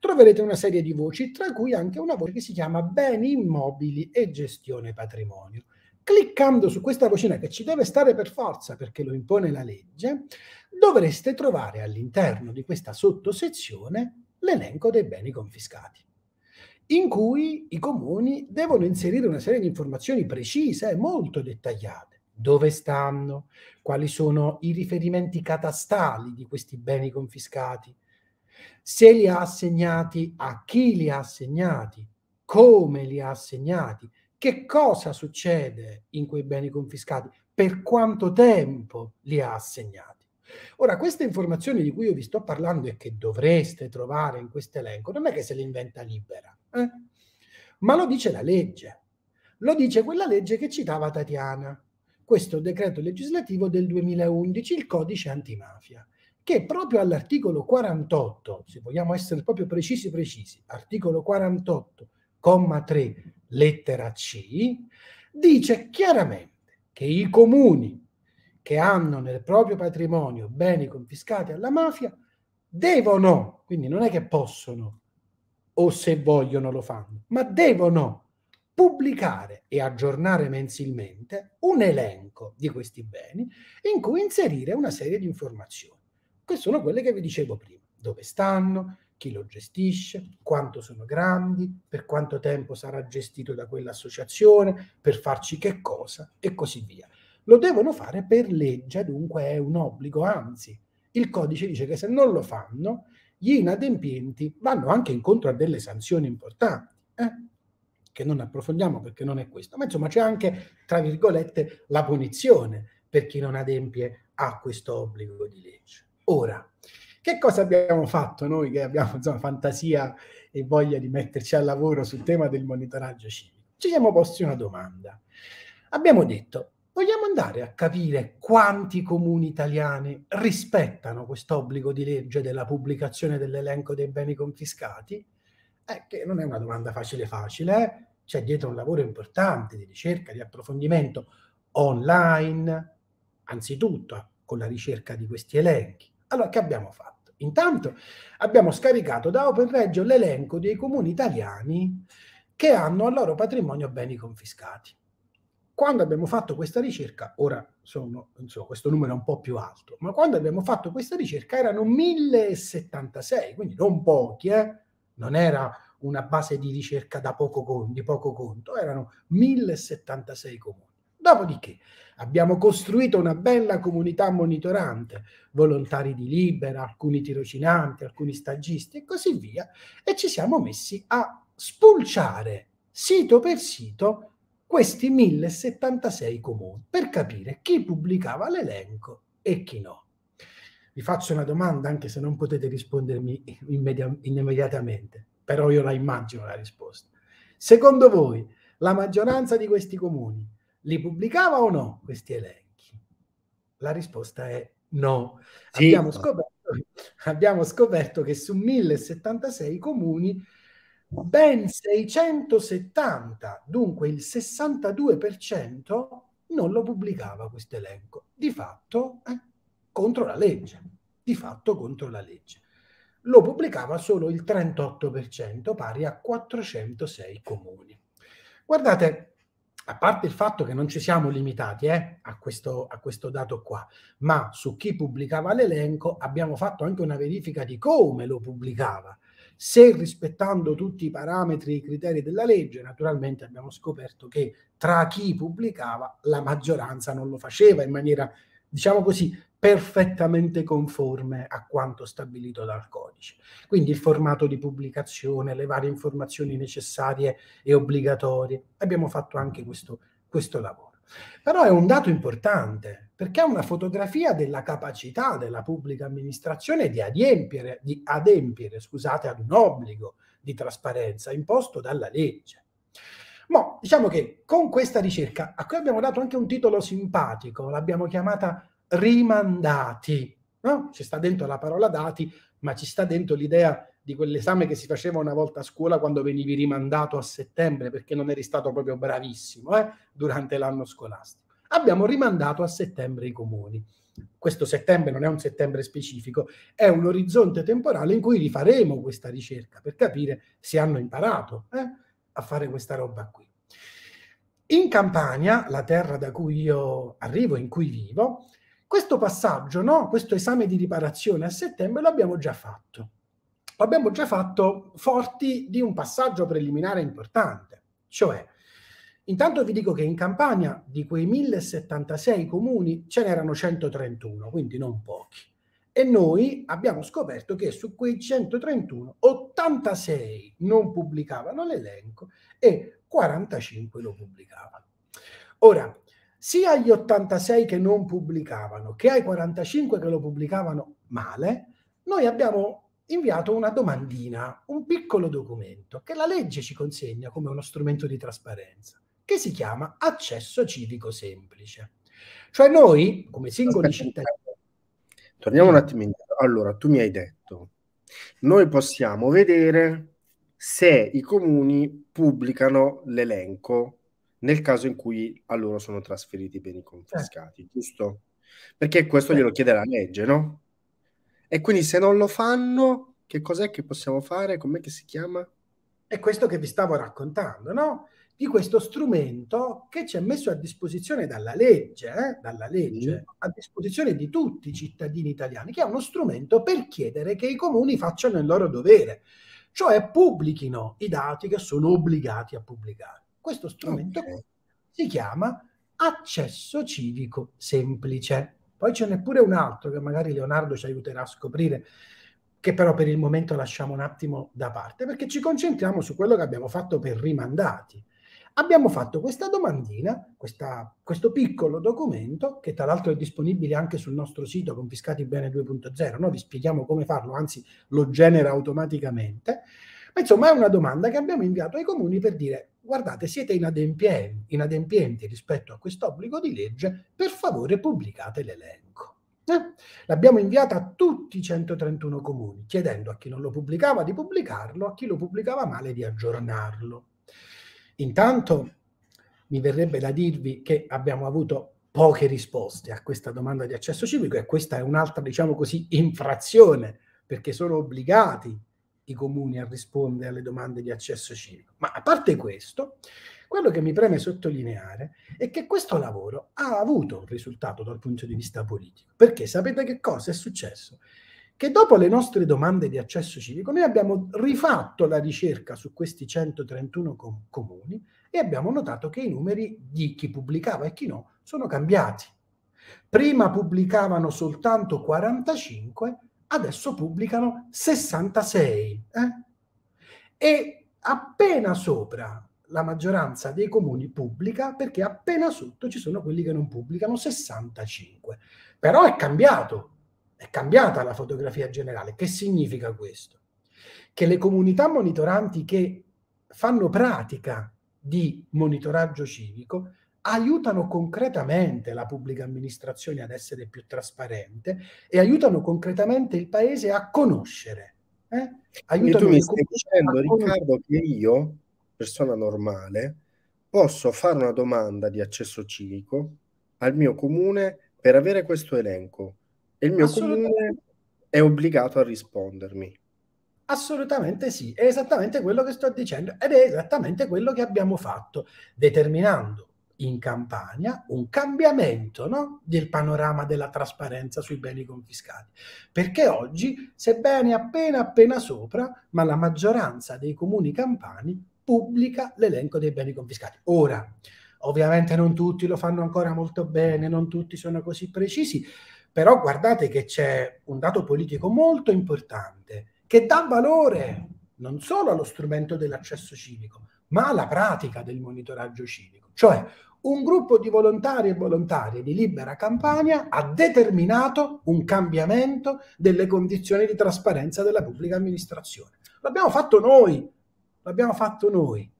troverete una serie di voci, tra cui anche una voce che si chiama beni immobili e gestione patrimonio cliccando su questa vocina che ci deve stare per forza perché lo impone la legge, dovreste trovare all'interno di questa sottosezione l'elenco dei beni confiscati, in cui i comuni devono inserire una serie di informazioni precise e molto dettagliate dove stanno, quali sono i riferimenti catastali di questi beni confiscati, se li ha assegnati, a chi li ha assegnati, come li ha assegnati, che cosa succede in quei beni confiscati, per quanto tempo li ha assegnati. Ora, queste informazioni di cui io vi sto parlando e che dovreste trovare in questo elenco, non è che se le inventa libera, eh? ma lo dice la legge. Lo dice quella legge che citava Tatiana, questo decreto legislativo del 2011, il codice antimafia, che proprio all'articolo 48, se vogliamo essere proprio precisi precisi, articolo 48, comma 3 lettera C, dice chiaramente che i comuni che hanno nel proprio patrimonio beni confiscati alla mafia devono, quindi non è che possono o se vogliono lo fanno, ma devono pubblicare e aggiornare mensilmente un elenco di questi beni in cui inserire una serie di informazioni. Queste sono quelle che vi dicevo prima, dove stanno, chi lo gestisce, quanto sono grandi, per quanto tempo sarà gestito da quell'associazione, per farci che cosa e così via. Lo devono fare per legge, dunque è un obbligo, anzi il codice dice che se non lo fanno, gli inadempienti vanno anche incontro a delle sanzioni importanti. Eh? Che non approfondiamo perché non è questo, ma insomma c'è anche, tra virgolette, la punizione per chi non adempie a questo obbligo di legge. Ora, che cosa abbiamo fatto noi che abbiamo insomma, fantasia e voglia di metterci al lavoro sul tema del monitoraggio civico? Ci siamo posti una domanda. Abbiamo detto, vogliamo andare a capire quanti comuni italiani rispettano quest'obbligo di legge della pubblicazione dell'elenco dei beni confiscati? Eh, che non è una domanda facile facile, eh? c'è dietro un lavoro importante di ricerca, di approfondimento online, anzitutto con la ricerca di questi elenchi, allora, che abbiamo fatto? Intanto abbiamo scaricato da OpenReggio l'elenco dei comuni italiani che hanno al loro patrimonio beni confiscati. Quando abbiamo fatto questa ricerca, ora sono, insomma, questo numero è un po' più alto, ma quando abbiamo fatto questa ricerca erano 1076, quindi non pochi, eh? non era una base di ricerca poco, di poco conto, erano 1076 comuni. Dopodiché abbiamo costruito una bella comunità monitorante, volontari di Libera, alcuni tirocinanti, alcuni stagisti e così via, e ci siamo messi a spulciare sito per sito questi 1076 comuni per capire chi pubblicava l'elenco e chi no. Vi faccio una domanda anche se non potete rispondermi immedi- immediatamente, però io la immagino la risposta. Secondo voi la maggioranza di questi comuni li pubblicava o no questi elenchi? La risposta è no. Sì. Abbiamo, scoperto, abbiamo scoperto che su 1076 comuni ben 670, dunque il 62% non lo pubblicava questo elenco, di fatto eh, contro la legge, di fatto contro la legge. Lo pubblicava solo il 38%, pari a 406 comuni. Guardate, a parte il fatto che non ci siamo limitati eh, a, questo, a, questo, dato qua, ma su chi pubblicava l'elenco abbiamo fatto anche una verifica di come lo pubblicava. Se rispettando tutti i parametri, e i criteri della legge, naturalmente abbiamo scoperto che tra chi pubblicava la maggioranza non lo faceva in maniera, diciamo così, perfettamente conforme a quanto stabilito dal codice. Quindi il formato di pubblicazione, le varie informazioni necessarie e obbligatorie. Abbiamo fatto anche questo, questo lavoro. Però è un dato importante perché è una fotografia della capacità della pubblica amministrazione di adempiere, di adempiere scusate, ad un obbligo di trasparenza imposto dalla legge. Ma diciamo che con questa ricerca, a cui abbiamo dato anche un titolo simpatico, l'abbiamo chiamata rimandati. No? Ci sta dentro la parola dati, ma ci sta dentro l'idea di quell'esame che si faceva una volta a scuola quando venivi rimandato a settembre perché non eri stato proprio bravissimo eh? durante l'anno scolastico. Abbiamo rimandato a settembre i comuni. Questo settembre non è un settembre specifico, è un orizzonte temporale in cui rifaremo questa ricerca per capire se hanno imparato eh? a fare questa roba qui. In Campania, la terra da cui io arrivo, in cui vivo, questo passaggio, no? questo esame di riparazione a settembre l'abbiamo già fatto. L'abbiamo già fatto forti di un passaggio preliminare importante, cioè Intanto vi dico che in Campania di quei 1076 comuni ce n'erano 131, quindi non pochi. E noi abbiamo scoperto che su quei 131, 86 non pubblicavano l'elenco e 45 lo pubblicavano. Ora, sia agli 86 che non pubblicavano che ai 45 che lo pubblicavano male, noi abbiamo inviato una domandina, un piccolo documento che la legge ci consegna come uno strumento di trasparenza, che si chiama accesso civico semplice. Cioè noi, come singoli Aspetta, cittadini... Torniamo un attimo indietro. Allora, tu mi hai detto, noi possiamo vedere se i comuni pubblicano l'elenco nel caso in cui a loro sono trasferiti i beni confiscati, eh. giusto? Perché questo eh. glielo certo. chiede la legge, no? E quindi se non lo fanno, che cos'è che possiamo fare? Com'è che si chiama? È questo che vi stavo raccontando, no? Di questo strumento che ci è messo a disposizione dalla legge, eh? dalla legge, mm. a disposizione di tutti i cittadini italiani, che è uno strumento per chiedere che i comuni facciano il loro dovere, cioè pubblichino i dati che sono obbligati a pubblicare. Questo strumento okay. si chiama accesso civico semplice. Poi ce n'è pure un altro che magari Leonardo ci aiuterà a scoprire, che però per il momento lasciamo un attimo da parte, perché ci concentriamo su quello che abbiamo fatto per rimandati. Abbiamo fatto questa domandina, questa, questo piccolo documento, che tra l'altro è disponibile anche sul nostro sito Confiscati Bene 2.0, noi vi spieghiamo come farlo, anzi lo genera automaticamente. Ma insomma è una domanda che abbiamo inviato ai comuni per dire guardate, siete inadempienti, inadempienti rispetto a questo obbligo di legge, per favore pubblicate l'elenco. Eh? L'abbiamo inviata a tutti i 131 comuni, chiedendo a chi non lo pubblicava di pubblicarlo, a chi lo pubblicava male di aggiornarlo. Intanto mi verrebbe da dirvi che abbiamo avuto poche risposte a questa domanda di accesso civico e questa è un'altra, diciamo così, infrazione, perché sono obbligati i comuni a rispondere alle domande di accesso civico. Ma a parte questo, quello che mi preme sottolineare è che questo lavoro ha avuto un risultato dal punto di vista politico, perché sapete che cosa è successo? Che dopo le nostre domande di accesso civico noi abbiamo rifatto la ricerca su questi 131 com- comuni e abbiamo notato che i numeri di chi pubblicava e chi no sono cambiati. Prima pubblicavano soltanto 45, adesso pubblicano 66. Eh? E appena sopra la maggioranza dei comuni pubblica, perché appena sotto ci sono quelli che non pubblicano 65. Però è cambiato, è cambiata la fotografia generale. Che significa questo? Che le comunità monitoranti che fanno pratica di monitoraggio civico aiutano concretamente la pubblica amministrazione ad essere più trasparente e aiutano concretamente il Paese a conoscere. Eh? Aiutano tu mi stai dicendo, Riccardo, che io, persona normale, posso fare una domanda di accesso civico al mio comune per avere questo elenco e il mio comune è obbligato a rispondermi. Assolutamente sì, è esattamente quello che sto dicendo ed è esattamente quello che abbiamo fatto, determinando in Campania un cambiamento no? del panorama della trasparenza sui beni confiscati, perché oggi, sebbene appena appena sopra, ma la maggioranza dei comuni campani pubblica l'elenco dei beni confiscati. Ora, ovviamente non tutti lo fanno ancora molto bene, non tutti sono così precisi, però guardate che c'è un dato politico molto importante che dà valore non solo allo strumento dell'accesso civico, ma alla pratica del monitoraggio civico. Cioè un gruppo di volontari e volontarie di Libera Campania ha determinato un cambiamento delle condizioni di trasparenza della pubblica amministrazione. L'abbiamo fatto noi, l'abbiamo fatto noi,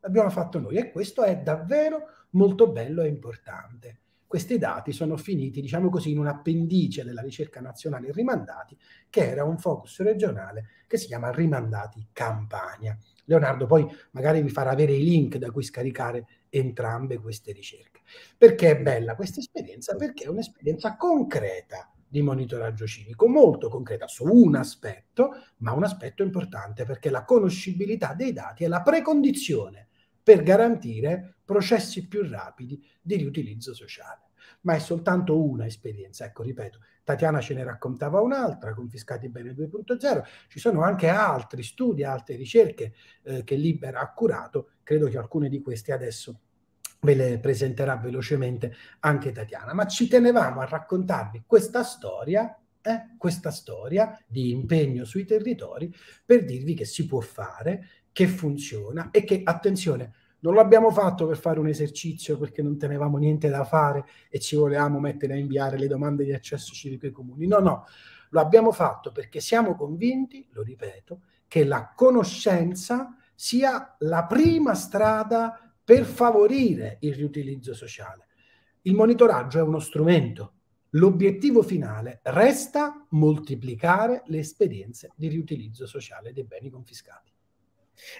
l'abbiamo fatto noi e questo è davvero molto bello e importante. Questi dati sono finiti, diciamo così, in un appendice della ricerca nazionale Rimandati, che era un focus regionale che si chiama Rimandati Campania. Leonardo poi magari vi farà avere i link da cui scaricare entrambe queste ricerche. Perché è bella questa esperienza? Perché è un'esperienza concreta di monitoraggio civico, molto concreta su un aspetto, ma un aspetto importante perché la conoscibilità dei dati è la precondizione per garantire processi più rapidi di riutilizzo sociale ma è soltanto una esperienza. Ecco, ripeto, Tatiana ce ne raccontava un'altra, confiscati bene 2.0, ci sono anche altri studi, altre ricerche eh, che Libera ha curato, credo che alcune di queste adesso ve le presenterà velocemente anche Tatiana, ma ci tenevamo a raccontarvi questa storia eh, questa storia di impegno sui territori per dirvi che si può fare, che funziona e che, attenzione, non l'abbiamo fatto per fare un esercizio perché non tenevamo niente da fare e ci volevamo mettere a inviare le domande di accesso civico ai comuni. No, no, lo abbiamo fatto perché siamo convinti, lo ripeto, che la conoscenza sia la prima strada per favorire il riutilizzo sociale. Il monitoraggio è uno strumento. L'obiettivo finale resta moltiplicare le esperienze di riutilizzo sociale dei beni confiscati.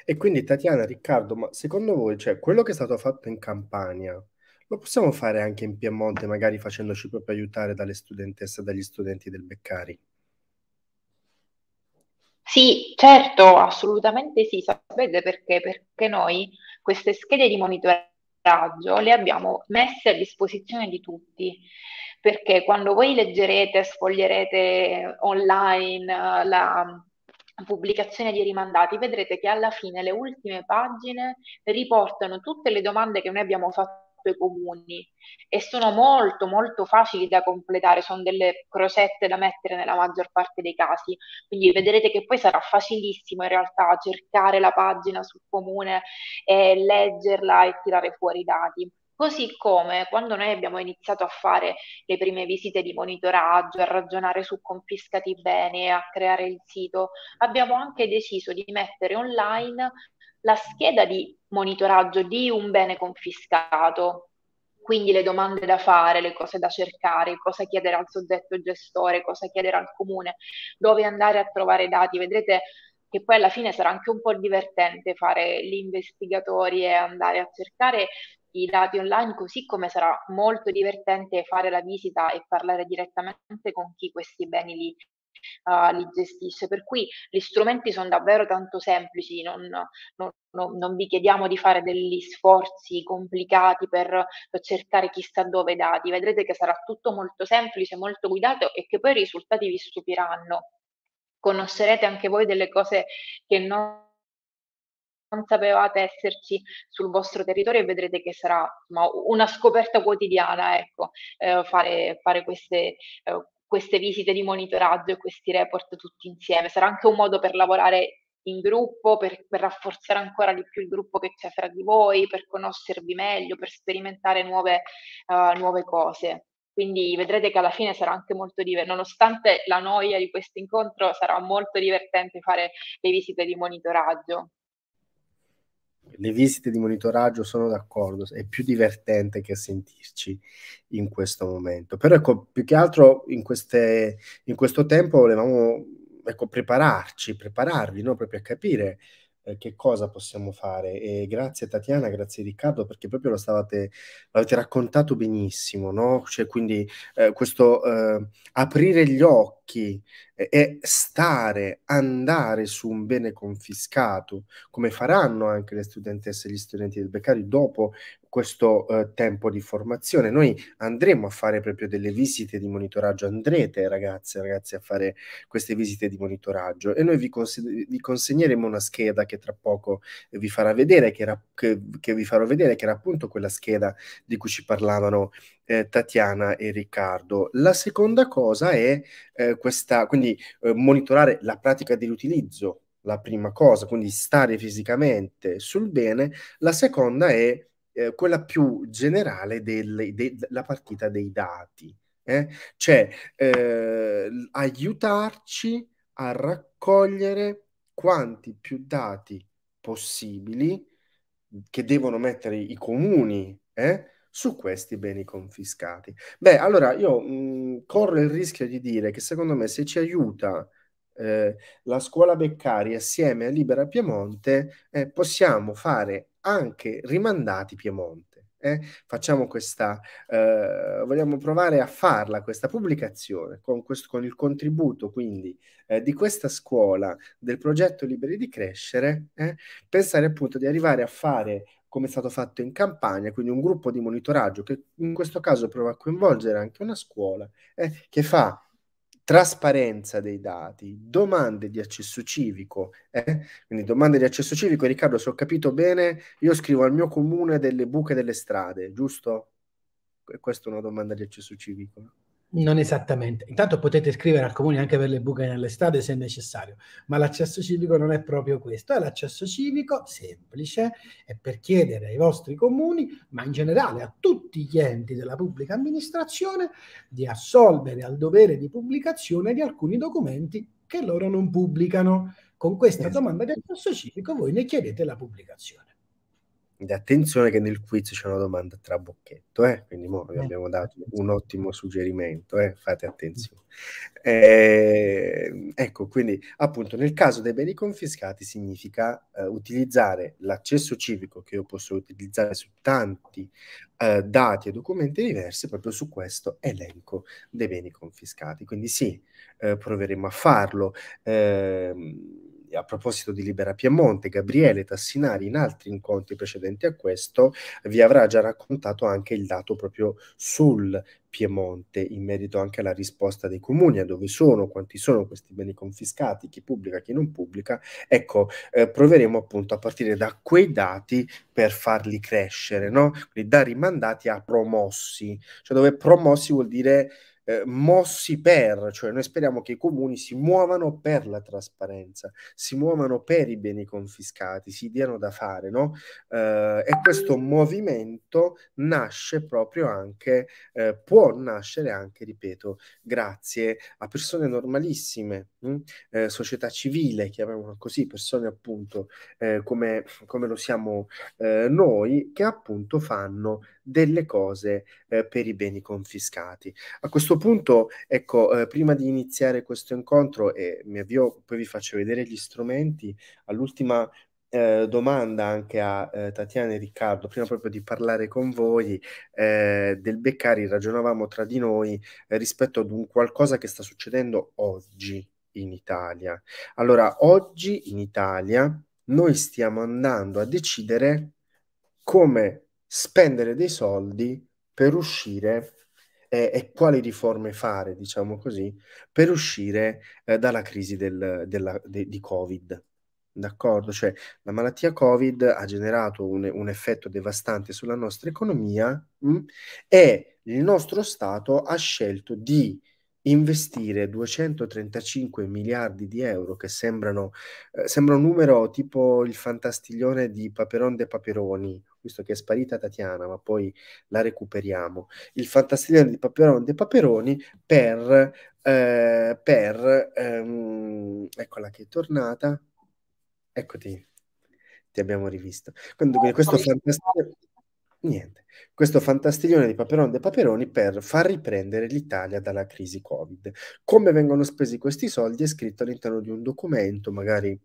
E quindi Tatiana, Riccardo, ma secondo voi, cioè, quello che è stato fatto in Campania, lo possiamo fare anche in Piemonte, magari facendoci proprio aiutare dalle studentesse e dagli studenti del Beccari? Sì, certo, assolutamente sì, sapete perché? Perché noi queste schede di monitoraggio le abbiamo messe a disposizione di tutti perché quando voi leggerete, sfoglierete online eh, la, pubblicazione di rimandati, vedrete che alla fine le ultime pagine riportano tutte le domande che noi abbiamo fatto ai comuni e sono molto molto facili da completare, sono delle crocette da mettere nella maggior parte dei casi, quindi vedrete che poi sarà facilissimo in realtà cercare la pagina sul comune e leggerla e tirare fuori i dati. Così come quando noi abbiamo iniziato a fare le prime visite di monitoraggio, a ragionare su confiscati bene, a creare il sito, abbiamo anche deciso di mettere online la scheda di monitoraggio di un bene confiscato. Quindi le domande da fare, le cose da cercare, cosa chiedere al soggetto gestore, cosa chiedere al comune, dove andare a trovare dati. Vedrete che poi alla fine sarà anche un po' divertente fare gli investigatori e andare a cercare i dati online, così come sarà molto divertente fare la visita e parlare direttamente con chi questi beni li, uh, li gestisce. Per cui gli strumenti sono davvero tanto semplici, non, non, non, non vi chiediamo di fare degli sforzi complicati per, per cercare chissà dove i dati, vedrete che sarà tutto molto semplice, molto guidato e che poi i risultati vi stupiranno. Conoscerete anche voi delle cose che non sapevate esserci sul vostro territorio e vedrete che sarà ma, una scoperta quotidiana ecco, eh, fare, fare, queste, eh, queste visite di monitoraggio e questi report tutti insieme. Sarà anche un modo per lavorare in gruppo, per, per, rafforzare ancora di più il gruppo che c'è fra di voi, per conoscervi meglio, per sperimentare nuove, uh, nuove cose. Quindi vedrete che alla fine sarà anche molto divertente, nonostante la noia di questo incontro, sarà molto divertente fare le visite di monitoraggio le visite di monitoraggio sono d'accordo, è più divertente che sentirci in questo momento. Però ecco, più che altro in, queste, in questo tempo volevamo ecco, prepararci, prepararvi no? proprio a capire eh, che cosa possiamo fare. E grazie Tatiana, grazie Riccardo, perché proprio lo stavate, l'avete raccontato benissimo, no? Cioè, quindi eh, questo eh, aprire gli occhi e stare, andare su un bene confiscato, come faranno anche le studentesse e gli studenti del Beccari dopo questo eh, tempo di formazione. Noi andremo a fare proprio delle visite di monitoraggio, andrete ragazze e ragazzi a fare queste visite di monitoraggio e noi vi, conse- vi consegneremo una scheda che tra poco vi farà vedere, che, era, che, che vi farò vedere, che era appunto quella scheda di cui ci parlavano eh, Tatiana e Riccardo. La seconda cosa è eh, questa, quindi eh, monitorare la pratica dell'utilizzo, la prima cosa, quindi stare fisicamente sul bene. La seconda è eh, quella più generale della de, partita dei dati, eh? cioè eh, aiutarci a raccogliere quanti più dati possibili che devono mettere i comuni eh, su questi beni confiscati. Beh, allora io mh, mm, corro il rischio di dire che secondo me se ci aiuta eh, la scuola Beccari assieme a Libera Piemonte eh, possiamo fare anche rimandati Piemonte. Eh? Facciamo questa, eh, vogliamo provare a farla questa pubblicazione con, questo, con il contributo quindi eh, di questa scuola del progetto Liberi di Crescere, eh? pensare appunto di arrivare a fare come è stato fatto in campagna, quindi un gruppo di monitoraggio che in questo caso prova a coinvolgere anche una scuola eh? che fa trasparenza dei dati, domande di accesso civico. Eh? Quindi domande di accesso civico, Riccardo, se ho capito bene, io scrivo al mio comune delle buche delle strade, giusto? E questa è una domanda di accesso civico. Non esattamente. Intanto potete scrivere al comune anche per le buche nell'estate se necessario, ma l'accesso civico non è proprio questo, è l'accesso civico semplice, è per chiedere ai vostri comuni, ma in generale a tutti gli enti della pubblica amministrazione, di assolvere al dovere di pubblicazione di alcuni documenti che loro non pubblicano. Con questa esatto. domanda di accesso civico voi ne chiedete la pubblicazione. Ed attenzione che nel quiz c'è una domanda tra bocchetto, eh? quindi vi eh. abbiamo dato un ottimo suggerimento, eh? fate attenzione. Eh, ecco, quindi appunto nel caso dei beni confiscati significa eh, utilizzare l'accesso civico che io posso utilizzare su tanti eh, dati e documenti diversi proprio su questo elenco dei beni confiscati. Quindi sì, eh, proveremo a farlo. Eh, a proposito di Libera Piemonte, Gabriele Tassinari in altri incontri precedenti a questo vi avrà già raccontato anche il dato proprio sul Piemonte in merito anche alla risposta dei comuni, a dove sono, quanti sono questi beni confiscati, chi pubblica, chi non pubblica. Ecco, eh, proveremo appunto a partire da quei dati per farli crescere, no? Quindi da rimandati a promossi, cioè dove promossi vuol dire eh, mossi per, cioè noi speriamo che i comuni si muovano per la trasparenza, si muovano per i beni confiscati, si diano da fare, no? Eh, e questo movimento nasce proprio anche, eh, può nascere anche, ripeto, grazie a persone normalissime Hm, eh, società civile, chiamiamola così, persone appunto eh, come, come, lo siamo eh, noi, che appunto fanno delle cose eh, per i beni confiscati. A questo punto, ecco, eh, prima di iniziare questo incontro, e mi avvio, poi vi faccio vedere gli strumenti, all'ultima eh, domanda anche a eh, Tatiana e Riccardo, prima proprio di parlare con voi eh, del Beccari, ragionavamo tra di noi eh, rispetto ad un qualcosa che sta succedendo oggi, in Italia. Allora, oggi in Italia noi stiamo andando a decidere come spendere dei soldi per uscire eh, e quali riforme fare, diciamo così, per uscire eh, dalla crisi del, della, de, di Covid. D'accordo? Cioè, la malattia Covid ha generato un, un effetto devastante sulla nostra economia mh, mm, e il nostro Stato ha scelto di investire 235 miliardi di euro, che sembrano, eh, sembra un numero tipo il fantastiglione di Paperon de Paperoni, visto che è sparita Tatiana, ma poi la recuperiamo, il fantastiglione di Paperon de Paperoni per, eh, per ehm, eccola che è tornata, eccoti, ti abbiamo rivisto. Quindi, eh, questo fantastiglione niente, questo fantastiglione di Paperon dei Paperoni per far riprendere l'Italia dalla crisi Covid. Come vengono spesi questi soldi è scritto all'interno di un documento, magari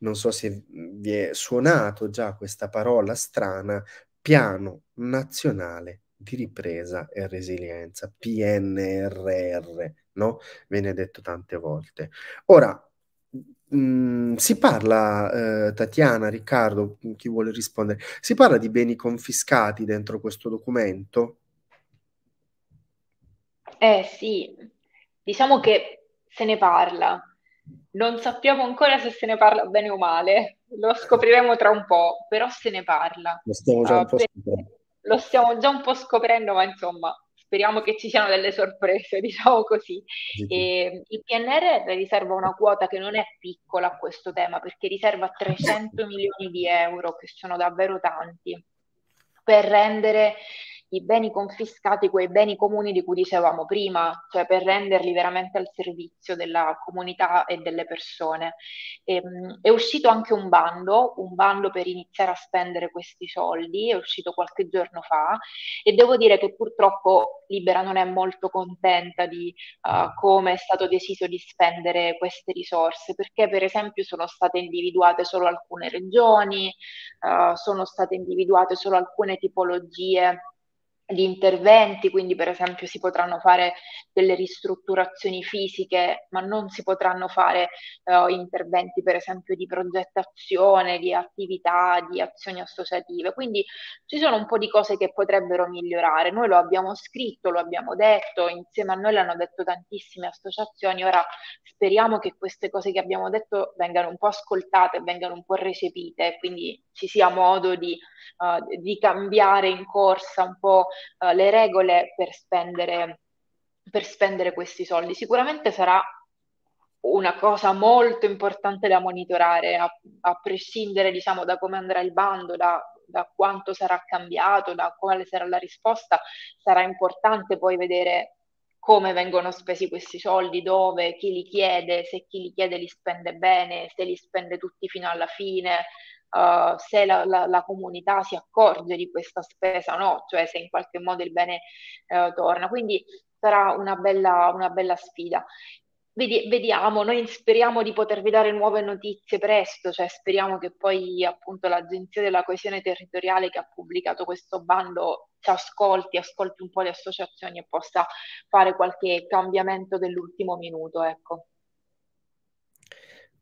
non so se vi è suonato già questa parola strana, piano nazionale di ripresa e resilienza, PNRR, no? Viene detto tante volte. Ora, Mm, si parla, eh, Tatiana, Riccardo, chi vuole rispondere, si parla di beni confiscati dentro questo documento? Eh sì, diciamo che se ne parla. Non sappiamo ancora se se ne parla bene o male, lo scopriremo tra un po', però se ne parla. Lo stiamo già, un, po ah, lo stiamo già un po' scoprendo, ma insomma, speriamo che ci siano delle sorprese, diciamo così. E, ehm, il PNR riserva una quota che non è piccola a questo tema, perché riserva 300 milioni di euro, che sono davvero tanti, per rendere i beni confiscati, quei beni comuni di cui dicevamo prima, cioè per renderli veramente al servizio della comunità e delle persone. E, ehm, è uscito anche un bando, un bando per iniziare a spendere questi soldi, è uscito qualche giorno fa e devo dire che purtroppo Libera non è molto contenta di uh, come è stato deciso di spendere queste risorse, perché per esempio sono state individuate solo alcune regioni, uh, sono state individuate solo alcune tipologie di interventi, quindi per esempio si potranno fare delle ristrutturazioni fisiche, ma non si potranno fare uh, interventi per esempio di progettazione, di attività, di azioni associative. Quindi ci sono un po' di cose che potrebbero migliorare. Noi lo abbiamo scritto, lo abbiamo detto, insieme a noi l'hanno detto tantissime associazioni, ora speriamo che queste cose che abbiamo detto vengano un po' ascoltate, vengano un po' recepite, quindi ci sia modo di, uh, di cambiare in corsa un po' eh, le regole per spendere, per spendere questi soldi. Sicuramente sarà una cosa molto importante da monitorare, a, a prescindere diciamo, da come andrà il bando, da, da, quanto sarà cambiato, da quale sarà la risposta, sarà importante poi vedere come vengono spesi questi soldi, dove, chi li chiede, se chi li chiede li spende bene, se li spende tutti fino alla fine, uh, se la, la, la, comunità si accorge di questa spesa o no, cioè se in qualche modo il bene uh, torna. Quindi sarà una bella, una bella sfida. Vedi, vediamo, noi speriamo di potervi dare nuove notizie presto, cioè speriamo che poi appunto l'Agenzia della Coesione Territoriale che ha pubblicato questo bando ci ascolti, ascolti un po' le associazioni e possa fare qualche cambiamento dell'ultimo minuto, ecco.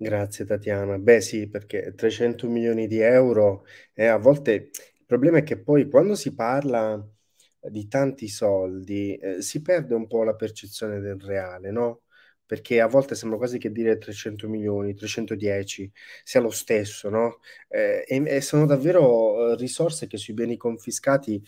Grazie Tatiana. Beh sì, perché 300 milioni di euro e eh, a volte il problema è che poi quando si parla di tanti soldi eh, si perde un po' la percezione del reale, no? Perché a volte sembra quasi che dire 300 milioni, 310 sia lo stesso, no? Eh, e, e, sono davvero eh, risorse che sui beni confiscati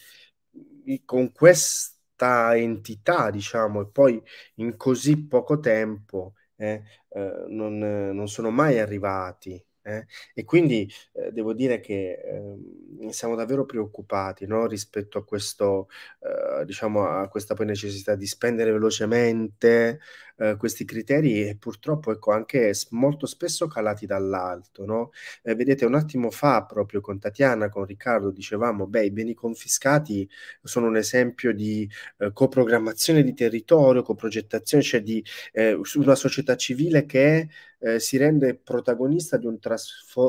con questa entità, diciamo, e poi in così poco tempo eh, eh, non, non, sono mai arrivati. Eh. E quindi eh, devo dire che ehm, siamo davvero preoccupati no? rispetto a, questo, diciamo, a questa poi necessità di spendere velocemente, eh, questi criteri e purtroppo ecco, anche molto spesso calati dall'alto. No? Eh, vedete, un attimo fa proprio con Tatiana, con Riccardo, dicevamo, beh, i beni confiscati sono un esempio di eh, coprogrammazione di territorio, coprogettazione, cioè di eh, una società civile che eh, si rende protagonista di, un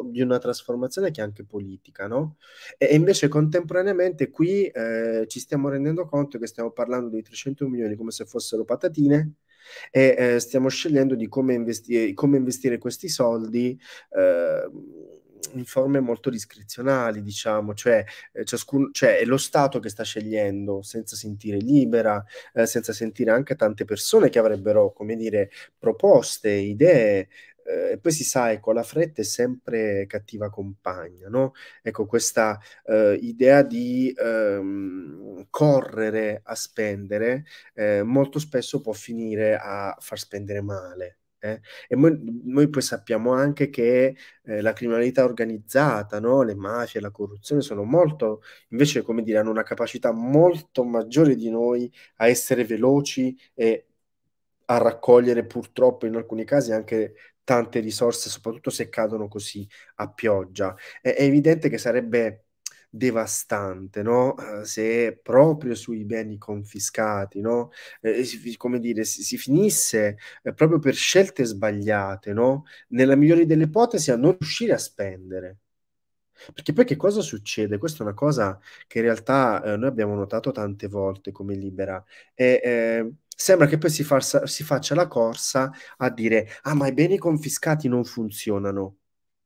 di, una trasformazione che è anche politica. No? E, e invece contemporaneamente qui eh, ci stiamo rendendo conto che stiamo parlando dei 300 milioni come se fossero patatine e eh, stiamo scegliendo di come, investi- come investire questi soldi eh, in forme molto discrezionali, diciamo, cioè, eh, ciascun, cioè è lo Stato che sta scegliendo senza sentire libera, eh, senza sentire anche tante persone che avrebbero, come dire, proposte, idee, Ehm, e poi si sa, ecco, la fretta è sempre cattiva compagna, no? Ecco, questa eh, idea di ehm, correre a spendere eh, molto spesso può finire a far spendere male. Eh? E noi, noi, poi sappiamo anche che ehm, la criminalità organizzata, no? le mafie, la corruzione sono molto, invece, come dire, hanno una capacità molto maggiore di noi a essere veloci e a raccogliere purtroppo in alcuni casi anche tante risorse, soprattutto se cadono così a pioggia. È, è evidente che sarebbe devastante, no? Eh, se proprio sui beni confiscati, no? eh, si, come dire, si, si finisse eh, proprio per scelte sbagliate, no? nella migliore delle ipotesi, a non riuscire a spendere. Perché poi che cosa succede? Questa è una cosa che in realtà eh, noi abbiamo notato tante volte come libera. eh, sembra che poi si, farsa, si, faccia la corsa a dire ah ma i beni confiscati non funzionano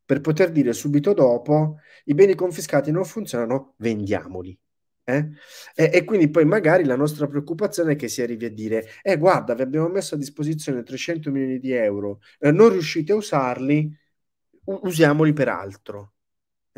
per poter dire subito dopo i beni confiscati non funzionano vendiamoli eh? e, e, quindi poi magari la nostra preoccupazione è che si arrivi a dire eh guarda vi abbiamo messo a disposizione 300 milioni di euro eh, non riuscite a usarli usiamoli per altro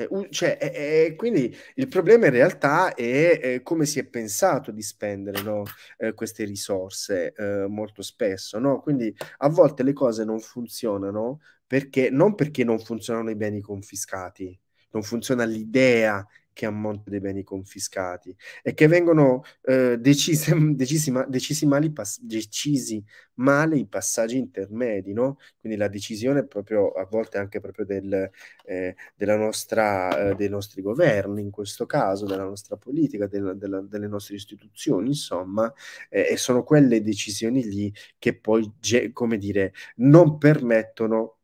Ecco. Cioè, e, e quindi il problema in realtà è, è, come si è pensato di spendere no? eh, queste risorse eh, molto spesso. No? Quindi a volte le cose non funzionano perché, non perché non funzionano i beni confiscati, non funziona l'idea che ammonta dei beni confiscati e che vengono eh, decise, decisima, decisimali, pas, decisi male i passaggi intermedi, no? quindi la decisione proprio a volte anche proprio del, eh, nostra, eh, dei nostri governi, in questo caso, della nostra politica, della, della, delle nostre istituzioni, insomma, eh, e sono quelle decisioni lì che poi, come dire, non permettono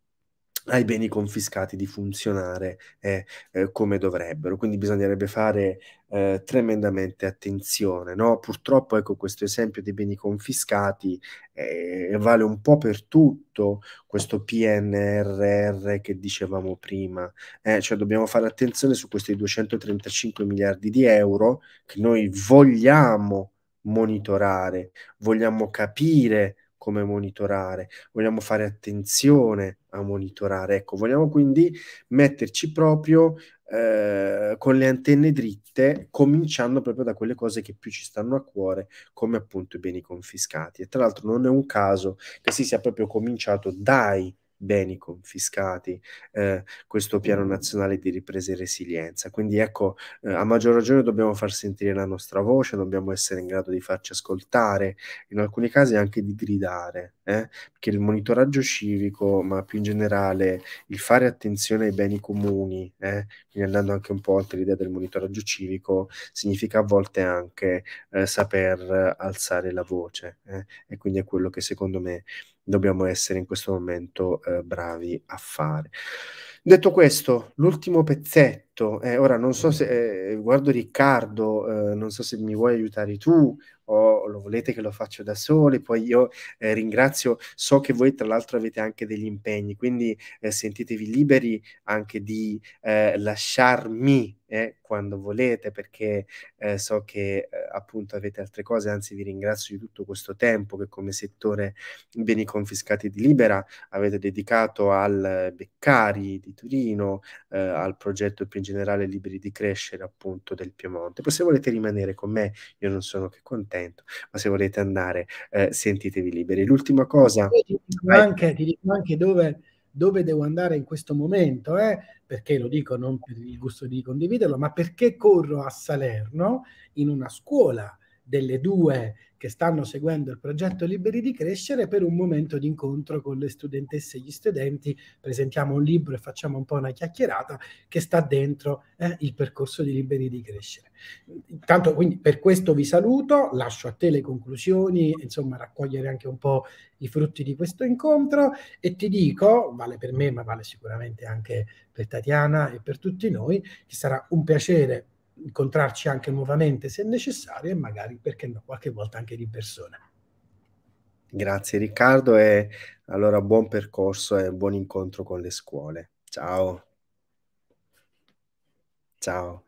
ai beni confiscati di funzionare eh, eh, come dovrebbero. Quindi bisognerebbe fare eh, tremendamente attenzione. No? Purtroppo ecco, questo esempio dei beni confiscati eh, vale un po' per tutto questo PNRR che dicevamo prima. Eh? cioè dobbiamo fare attenzione su questi 235 miliardi di euro che noi vogliamo monitorare, vogliamo capire come monitorare, vogliamo fare attenzione a monitorare, ecco, vogliamo quindi metterci proprio eh, con le antenne dritte, cominciando proprio da quelle cose che più ci stanno a cuore, come appunto i beni confiscati. E tra l'altro non è un caso che si sia proprio cominciato dai beni confiscati, eh, questo piano nazionale di ripresa e resilienza. Quindi ecco, eh, a maggior ragione dobbiamo far sentire la nostra voce, dobbiamo essere in grado di farci ascoltare, in alcuni casi anche di gridare, eh? perché il monitoraggio civico, ma più in generale il fare attenzione ai beni comuni, eh, quindi andando anche un po' oltre l'idea del monitoraggio civico, significa a volte anche eh, saper alzare la voce eh, e quindi è quello che secondo me dobbiamo essere in questo momento eh, bravi a fare. Detto questo, l'ultimo pezzetto, eh, ora non so se eh, guardo Riccardo, eh, non so se mi vuoi aiutare tu o lo volete che lo faccio da soli, poi io eh, ringrazio, so che voi tra l'altro avete anche degli impegni, quindi eh, sentitevi liberi anche di eh, lasciarmi quando volete perché so che appunto avete altre cose, anzi vi ringrazio di tutto questo tempo che come settore beni confiscati di Libera avete dedicato al Beccari, di Torino, eh, al progetto più in generale Liberi di Crescere appunto del Piemonte. Poi se volete rimanere con me, io non sono che contento, ma se volete andare eh, sentitevi liberi. L'ultima cosa... Ti dico, anche, ti dico anche, dove, dove, devo andare in questo momento, eh? perché lo dico non per il gusto di condividerlo, ma perché corro a Salerno in una scuola delle due che stanno seguendo il progetto Liberi di Crescere per un momento di incontro con le studentesse e gli studenti, presentiamo un libro e facciamo un po' una chiacchierata che sta dentro eh, il percorso di Liberi di Crescere. Intanto quindi per questo vi saluto, lascio a te le conclusioni, insomma raccogliere anche un po' i frutti di questo incontro e ti dico, vale per me ma vale sicuramente anche per Tatiana e per tutti noi, che sarà un piacere incontrarci anche nuovamente se necessario e magari, perché no, qualche volta anche di persona. Grazie Riccardo e allora buon percorso e buon incontro con le scuole. Ciao. Ciao.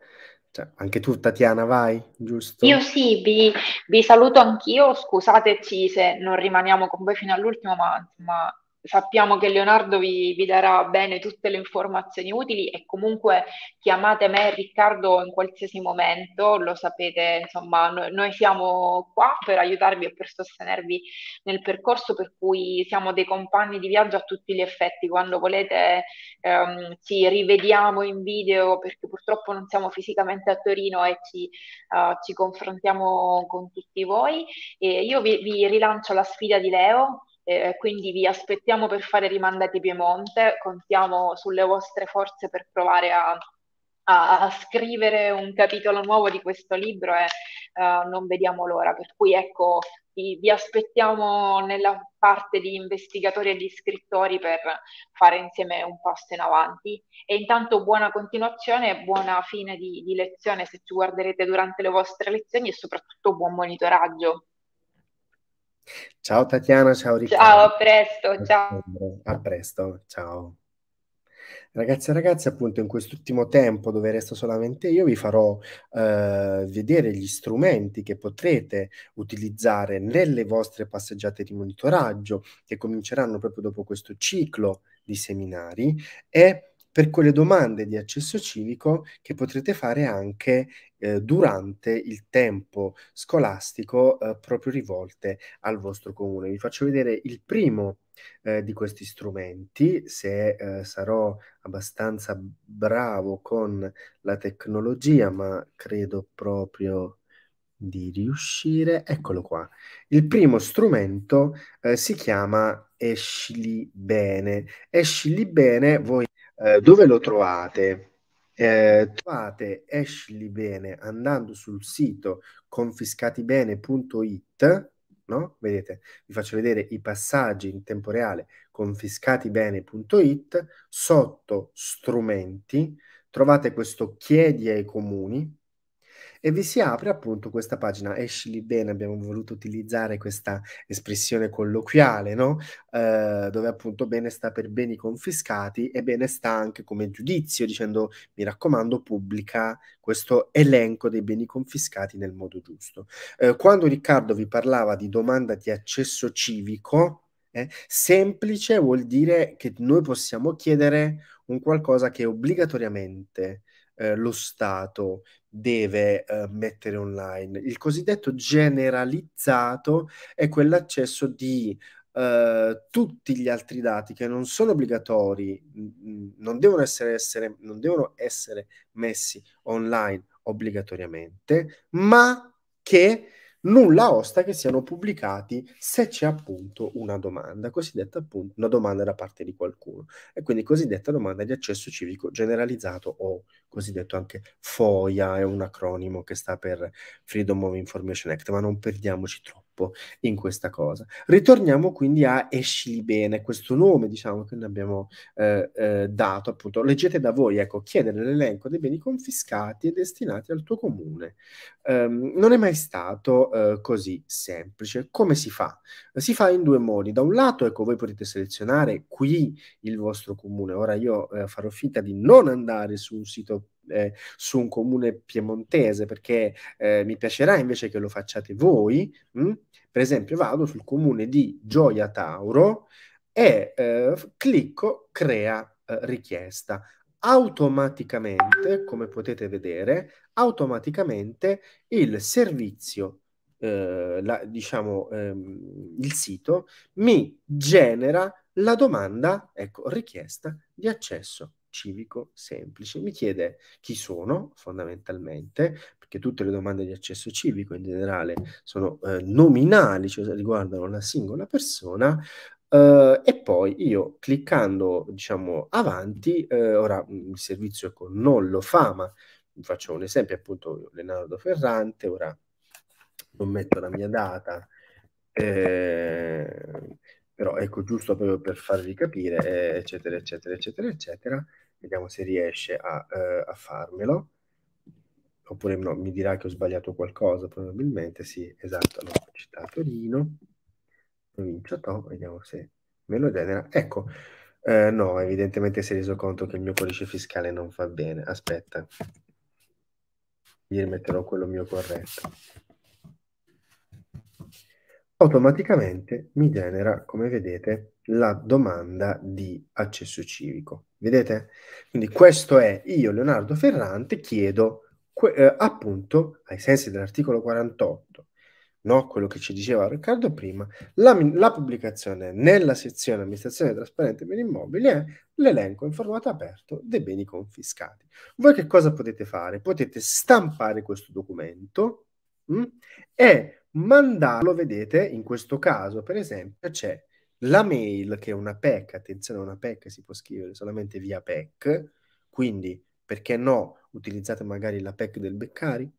Cioè, anche tu Tatiana vai, giusto? Io sì, vi, vi saluto anch'io, scusateci se non rimaniamo con voi fino all'ultimo, ma, ma sappiamo che Leonardo vi, vi, darà bene tutte le informazioni utili e comunque chiamate me Riccardo in qualsiasi momento, lo sapete, insomma, no, noi siamo qua per aiutarvi e per sostenervi nel percorso, per cui siamo dei compagni di viaggio a tutti gli effetti, quando volete ehm, ci rivediamo in video perché purtroppo non siamo fisicamente a Torino e ci, uh, ci confrontiamo con tutti voi. E io vi, vi rilancio la sfida di Leo eh, quindi vi aspettiamo per fare rimandati Piemonte, contiamo sulle vostre forze per provare a, a, a scrivere un capitolo nuovo di questo libro e uh, non vediamo l'ora. Per cui ecco, vi, vi, aspettiamo nella parte di investigatori e di scrittori per fare insieme un passo in avanti. E intanto buona continuazione, buona fine di, di lezione se ci guarderete durante le vostre lezioni e soprattutto buon monitoraggio. Ciao Tatiana, ciao Riccardo. Ciao, a presto, ciao. A presto, ciao. Ragazzi e ragazze, appunto in quest'ultimo tempo dove resto solamente io vi farò eh, vedere gli strumenti che potrete utilizzare nelle vostre passeggiate di monitoraggio che cominceranno proprio dopo questo ciclo di seminari e per quelle domande di accesso civico che potrete fare anche eh, durante il tempo scolastico eh, proprio rivolte al vostro comune. Vi faccio vedere il primo eh, di questi strumenti, se eh, sarò abbastanza bravo con la tecnologia, ma credo proprio di riuscire. Eccolo qua. Il primo strumento eh, si chiama Escili bene. Escili bene, voi eh, dove lo trovate? Eh, trovate Ashley Bene andando sul sito confiscatibene.it, no? Vedete, vi faccio vedere i passaggi in tempo reale confiscatibene.it, sotto strumenti trovate questo chiedi ai comuni e vi si apre appunto questa pagina. Esci lì bene, abbiamo voluto utilizzare questa espressione colloquiale, no? Eh, dove appunto bene sta per beni confiscati e bene sta anche come giudizio, dicendo mi raccomando pubblica questo elenco dei beni confiscati nel modo giusto. Eh, quando Riccardo vi parlava di domanda di accesso civico, eh, semplice vuol dire che noi possiamo chiedere un qualcosa che obbligatoriamente eh, lo Stato deve eh, mettere online. Il cosiddetto generalizzato è quell'accesso di eh, tutti gli altri dati che non sono obbligatori, non devono essere, essere, non devono essere messi online obbligatoriamente, ma che nulla osta che siano pubblicati se c'è appunto una domanda, cosiddetta appunto una domanda da parte di qualcuno, e quindi cosiddetta domanda di accesso civico generalizzato o cosiddetto anche FOIA, è un acronimo che sta per Freedom of Information Act, ma non perdiamoci troppo troppo in questa cosa. Ritorniamo quindi a Escili Bene, questo nome diciamo che ne abbiamo eh, eh, dato, appunto, leggete da voi, ecco, chiedere l'elenco dei beni confiscati e destinati al tuo comune. Um, non è mai stato uh, così semplice. Come si fa? Si fa in due modi. Da un lato, ecco, voi potete selezionare qui il vostro comune. Ora io eh, farò finta di non andare su un sito eh, su un comune piemontese, perché eh, mi piacerà invece che lo facciate voi. Mh? Mm? Per esempio, vado sul comune di Gioia Tauro e eh, clicco crea eh, richiesta. Automaticamente, come potete vedere, automaticamente il servizio eh, la, diciamo, ehm, il sito, mi genera la domanda, ecco, richiesta di accesso civico semplice. Mi chiede chi sono fondamentalmente, perché tutte le domande di accesso civico in generale sono eh, nominali, cioè riguardano una singola persona. Eh, e poi io cliccando diciamo avanti, eh, ora mm, il servizio ecco, non lo fa, ma faccio un esempio appunto Leonardo Ferrante, ora non metto la mia data, eh, però ecco giusto proprio per farvi capire, eh, eccetera, eccetera, eccetera, eccetera. Vediamo se riesce a, eh, a farmelo. Oppure no, mi dirà che ho sbagliato qualcosa, probabilmente sì, esatto, allora, città Torino, provincia Top, vediamo se me lo genera. Ecco, eh, no, evidentemente si è reso conto che il mio codice fiscale non fa bene. Aspetta, gli rimetterò quello mio corretto automaticamente mi genera, come vedete, la domanda di accesso civico. Vedete? Quindi questo è io, Leonardo Ferrante, chiedo eh, appunto, ai sensi dell'articolo 48, no? quello che ci diceva Riccardo prima, la, la pubblicazione nella sezione amministrazione trasparente per immobili è l'elenco in formato aperto dei beni confiscati. Voi che cosa potete fare? Potete stampare questo documento mh, mm, e mandarlo, vedete, in questo caso per esempio c'è la mail che è una PEC, attenzione una PEC si può scrivere solamente via PEC, quindi perché no utilizzate magari la PEC del Beccari,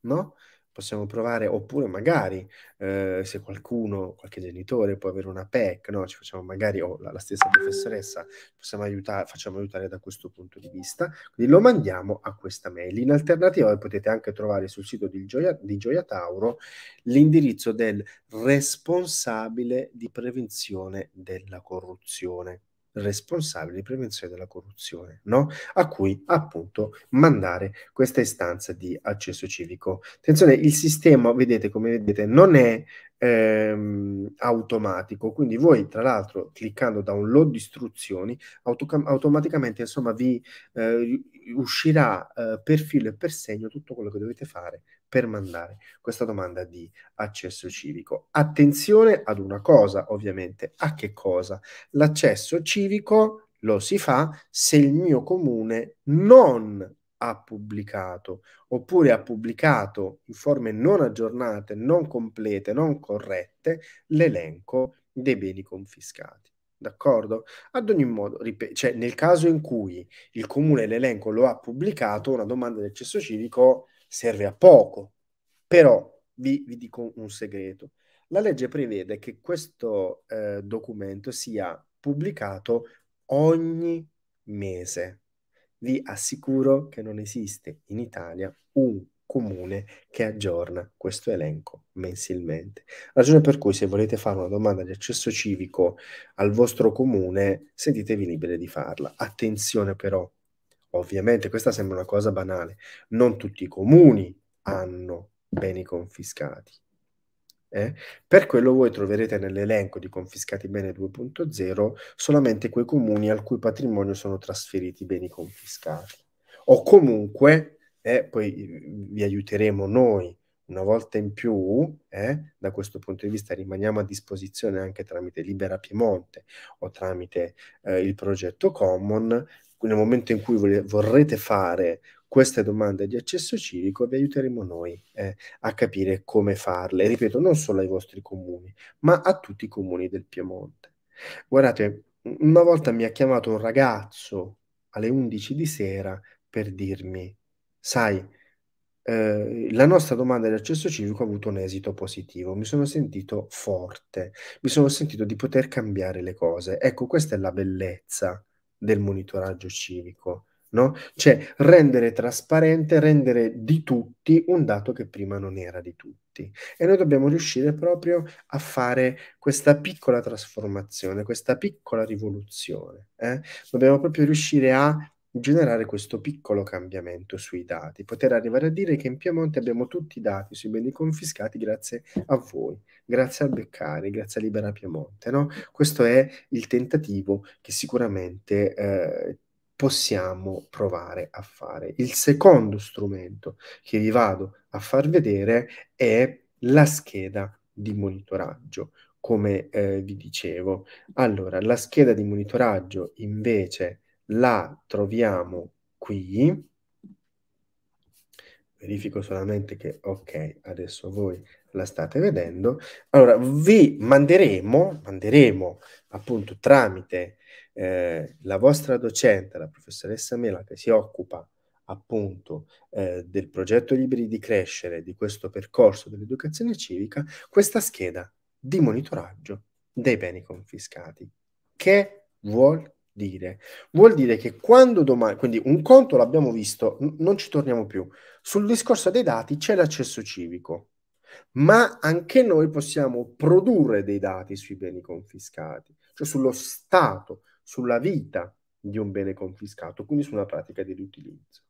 no? possiamo provare, oppure magari eh, se qualcuno, qualche genitore può avere una PEC, no? ci facciamo magari, o la, la, stessa professoressa, possiamo aiutare, facciamo aiutare da questo punto di vista, quindi lo mandiamo a questa mail. In alternativa potete anche trovare sul sito di Gioia, di Gioia Tauro l'indirizzo del responsabile di prevenzione della corruzione responsabile di prevenzione della corruzione, no? a cui appunto mandare questa istanza di accesso civico. Attenzione, il sistema, vedete come vedete, non è ehm, automatico, quindi voi tra l'altro cliccando download istruzioni automaticamente insomma vi eh, uscirà eh, per filo e per segno tutto quello che dovete fare per mandare questa domanda di accesso civico. Attenzione ad una cosa, ovviamente, a che cosa? L'accesso civico lo si fa se il mio comune non ha pubblicato oppure ha pubblicato in forme non aggiornate, non complete, non corrette l'elenco dei beni confiscati. D'accordo? Ad ogni modo, ripet- cioè, nel caso in cui il comune l'elenco lo ha pubblicato, una domanda del cesso civico serve a poco. Però vi, vi dico un segreto. La legge prevede che questo eh, documento sia pubblicato ogni mese. Vi assicuro che non esiste in Italia un comune che aggiorna questo elenco mensilmente. Ragione per cui se volete fare una domanda di accesso civico al vostro comune, sentitevi liberi di farla. Attenzione però, ovviamente questa sembra una cosa banale, non tutti i comuni hanno beni confiscati. Eh? Per quello voi troverete nell'elenco di confiscati bene 2.0 solamente quei comuni al cui patrimonio sono trasferiti i beni confiscati o comunque eh, poi mhmm, vi aiuteremo noi una volta in più, eh, da questo punto di vista rimaniamo a disposizione anche tramite Libera Piemonte o tramite eh, il progetto Common, nel momento in cui vole- vorrete fare queste domande di accesso civico vi aiuteremo noi eh, a capire come farle, ripeto, non solo ai vostri comuni, ma a tutti i comuni del Piemonte. Guardate, una volta mi ha chiamato un ragazzo alle 11 di sera per dirmi sai, eh, la nostra domanda di accesso civico ha avuto un esito positivo, mi sono sentito forte, mi sono sentito di poter cambiare le cose. Ecco, questa è la bellezza del monitoraggio civico. No? Cioè rendere trasparente, rendere di tutti un dato che prima non era di tutti. E noi dobbiamo riuscire proprio a fare questa piccola trasformazione, questa piccola rivoluzione. Eh? Dobbiamo proprio riuscire a generare questo piccolo cambiamento sui dati, poter arrivare a dire che in Piemonte abbiamo tutti i dati sui beni confiscati grazie a voi, grazie a Beccari, grazie a Libera Piemonte. No? Questo è il tentativo che sicuramente eh, possiamo provare a fare. Il secondo strumento che vi vado a far vedere è la scheda di monitoraggio come eh, vi dicevo. Allora, la scheda di monitoraggio invece la troviamo qui. Verifico solamente che, ok, adesso voi la state vedendo. Allora, vi manderemo, manderemo appunto tramite eh, la vostra docente, la professoressa Mela, che si occupa appunto eh, del progetto Libri di Crescere, di questo percorso dell'educazione civica, questa scheda di monitoraggio dei beni confiscati. Che vuol dire? Vuol dire che quando domani, quindi un conto l'abbiamo visto, n- non ci torniamo più. Sul discorso dei dati c'è l'accesso civico, ma anche noi possiamo produrre dei dati sui beni confiscati, cioè sullo stato, sulla vita di un bene confiscato, quindi su una pratica di riutilizzo.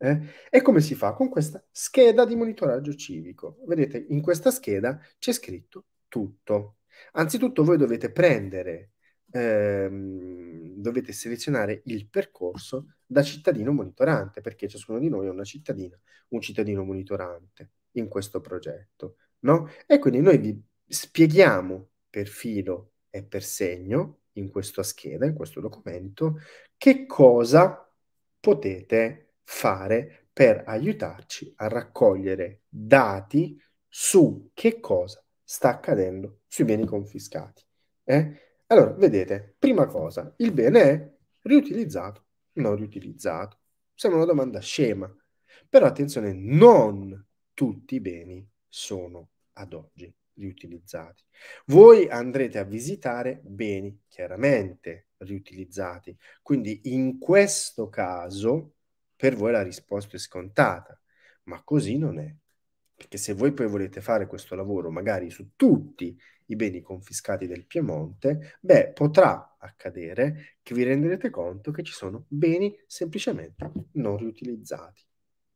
Eh? E come si fa? Con questa scheda di monitoraggio civico. Vedete, in questa scheda c'è scritto tutto. Anzitutto voi dovete prendere ehm, dovete selezionare il percorso da cittadino monitorante, perché ciascuno di noi è una cittadina, un cittadino monitorante in questo progetto. No? E quindi noi vi spieghiamo per filo e per segno, in questa scheda, in questo documento, che cosa potete fare per aiutarci a raccogliere dati su che cosa sta accadendo sui beni confiscati. Eh? Allora, vedete, prima cosa, il bene è riutilizzato, non riutilizzato. Sembra una domanda scema, però attenzione, non tutti i beni sono ad oggi riutilizzati. Voi andrete a visitare beni chiaramente riutilizzati, quindi in questo caso per voi la risposta è scontata, ma così non è. Perché se voi poi volete fare questo lavoro magari su tutti i beni confiscati del Piemonte, beh, potrà accadere che vi renderete conto che ci sono beni semplicemente non riutilizzati.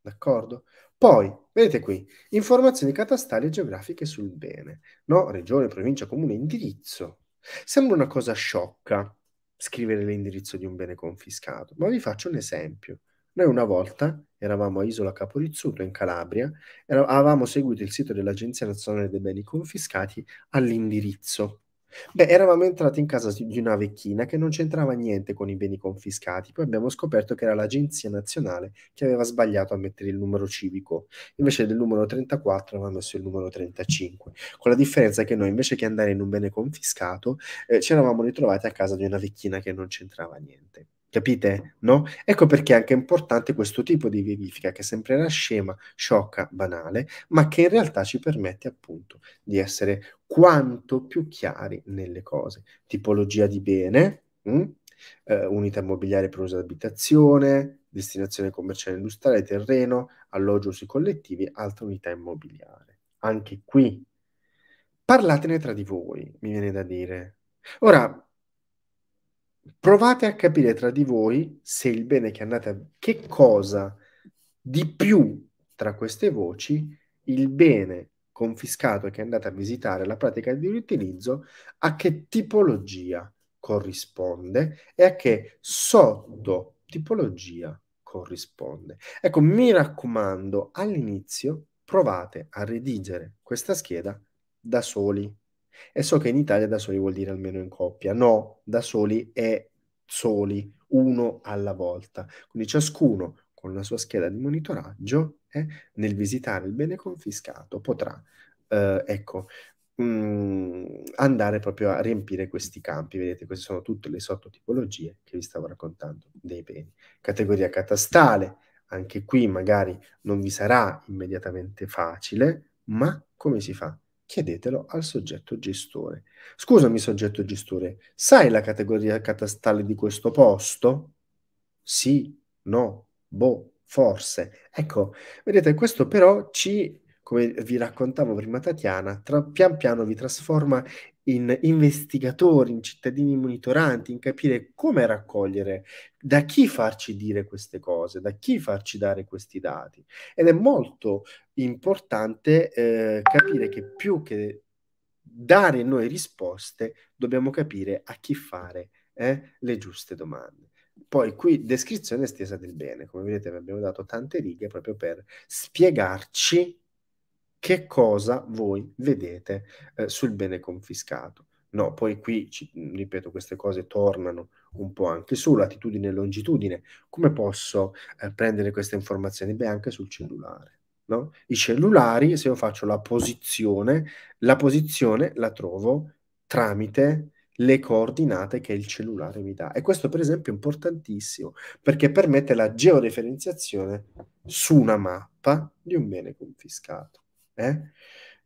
D'accordo? Poi, vedete qui, informazioni catastali e geografiche sul bene, no? Regione, provincia, comune, indirizzo. Sembra una cosa sciocca scrivere l'indirizzo di un bene confiscato, ma vi faccio un esempio. Noi una volta eravamo a Isola Caporizzuto in Calabria, avevamo seguito il sito dell'Agenzia Nazionale dei Beni Confiscati all'indirizzo. Beh, eravamo entrati in casa di una vecchina che non c'entrava niente con i beni confiscati, poi abbiamo scoperto che era l'Agenzia Nazionale che aveva sbagliato a mettere il numero civico, invece del numero 34 aveva messo il numero 35, con la differenza che noi invece che andare in un bene confiscato eh, ci eravamo ritrovati a casa di una vecchina che non c'entrava niente. Capite? No? Ecco perché è anche importante questo tipo di verifica che sembrerà scema, sciocca, banale, ma che in realtà ci permette appunto di essere quanto più chiari nelle cose. Tipologia di bene, mh? Mm? Eh, uh, unità immobiliare per uso d'abitazione, destinazione commerciale industriale, terreno, alloggio sui collettivi, altra unità immobiliare. Anche qui parlatene tra di voi, mi viene da dire. Ora, provate a capire tra di voi se il bene che andate a... che cosa di più tra queste voci il bene confiscato che andate a visitare la pratica di riutilizzo a che tipologia corrisponde e a che sotto tipologia corrisponde. Ecco, mi raccomando, all'inizio provate a redigere questa scheda da soli. E so che in Italia da soli vuol dire almeno in coppia. No, da soli è soli, uno alla volta. Quindi ciascuno con la sua scheda di monitoraggio, eh, nel visitare il bene confiscato, potrà eh, ecco, mh, mm, andare proprio a riempire questi campi. Vedete, queste sono tutte le sottotipologie che vi stavo raccontando dei beni. Categoria catastale, anche qui magari non vi sarà immediatamente facile, ma come si fa? chiedetelo al soggetto gestore. Scusami soggetto gestore, sai la categoria catastale di questo posto? Sì, no, boh, forse. Ecco, vedete, questo però ci come vi raccontavo prima Tatiana, tra, pian piano vi trasforma in investigatori, in cittadini monitoranti, in capire come raccogliere, da chi farci dire queste cose, da chi farci dare questi dati. Ed è molto importante eh, capire che più che dare noi risposte, dobbiamo capire a chi fare eh, le giuste domande. Poi qui descrizione estesa del bene, come vedete abbiamo dato tante righe proprio per spiegarci che cosa voi vedete eh, sul bene confiscato. No, poi qui, ci, ripeto, queste cose tornano un po' anche su latitudine e longitudine. Come posso eh, prendere queste informazioni? Beh, anche sul cellulare. No? I cellulari, se io faccio la posizione, la posizione la trovo tramite le coordinate che il cellulare mi dà. E questo, per esempio, è importantissimo perché permette la georeferenziazione su una mappa di un bene confiscato eh?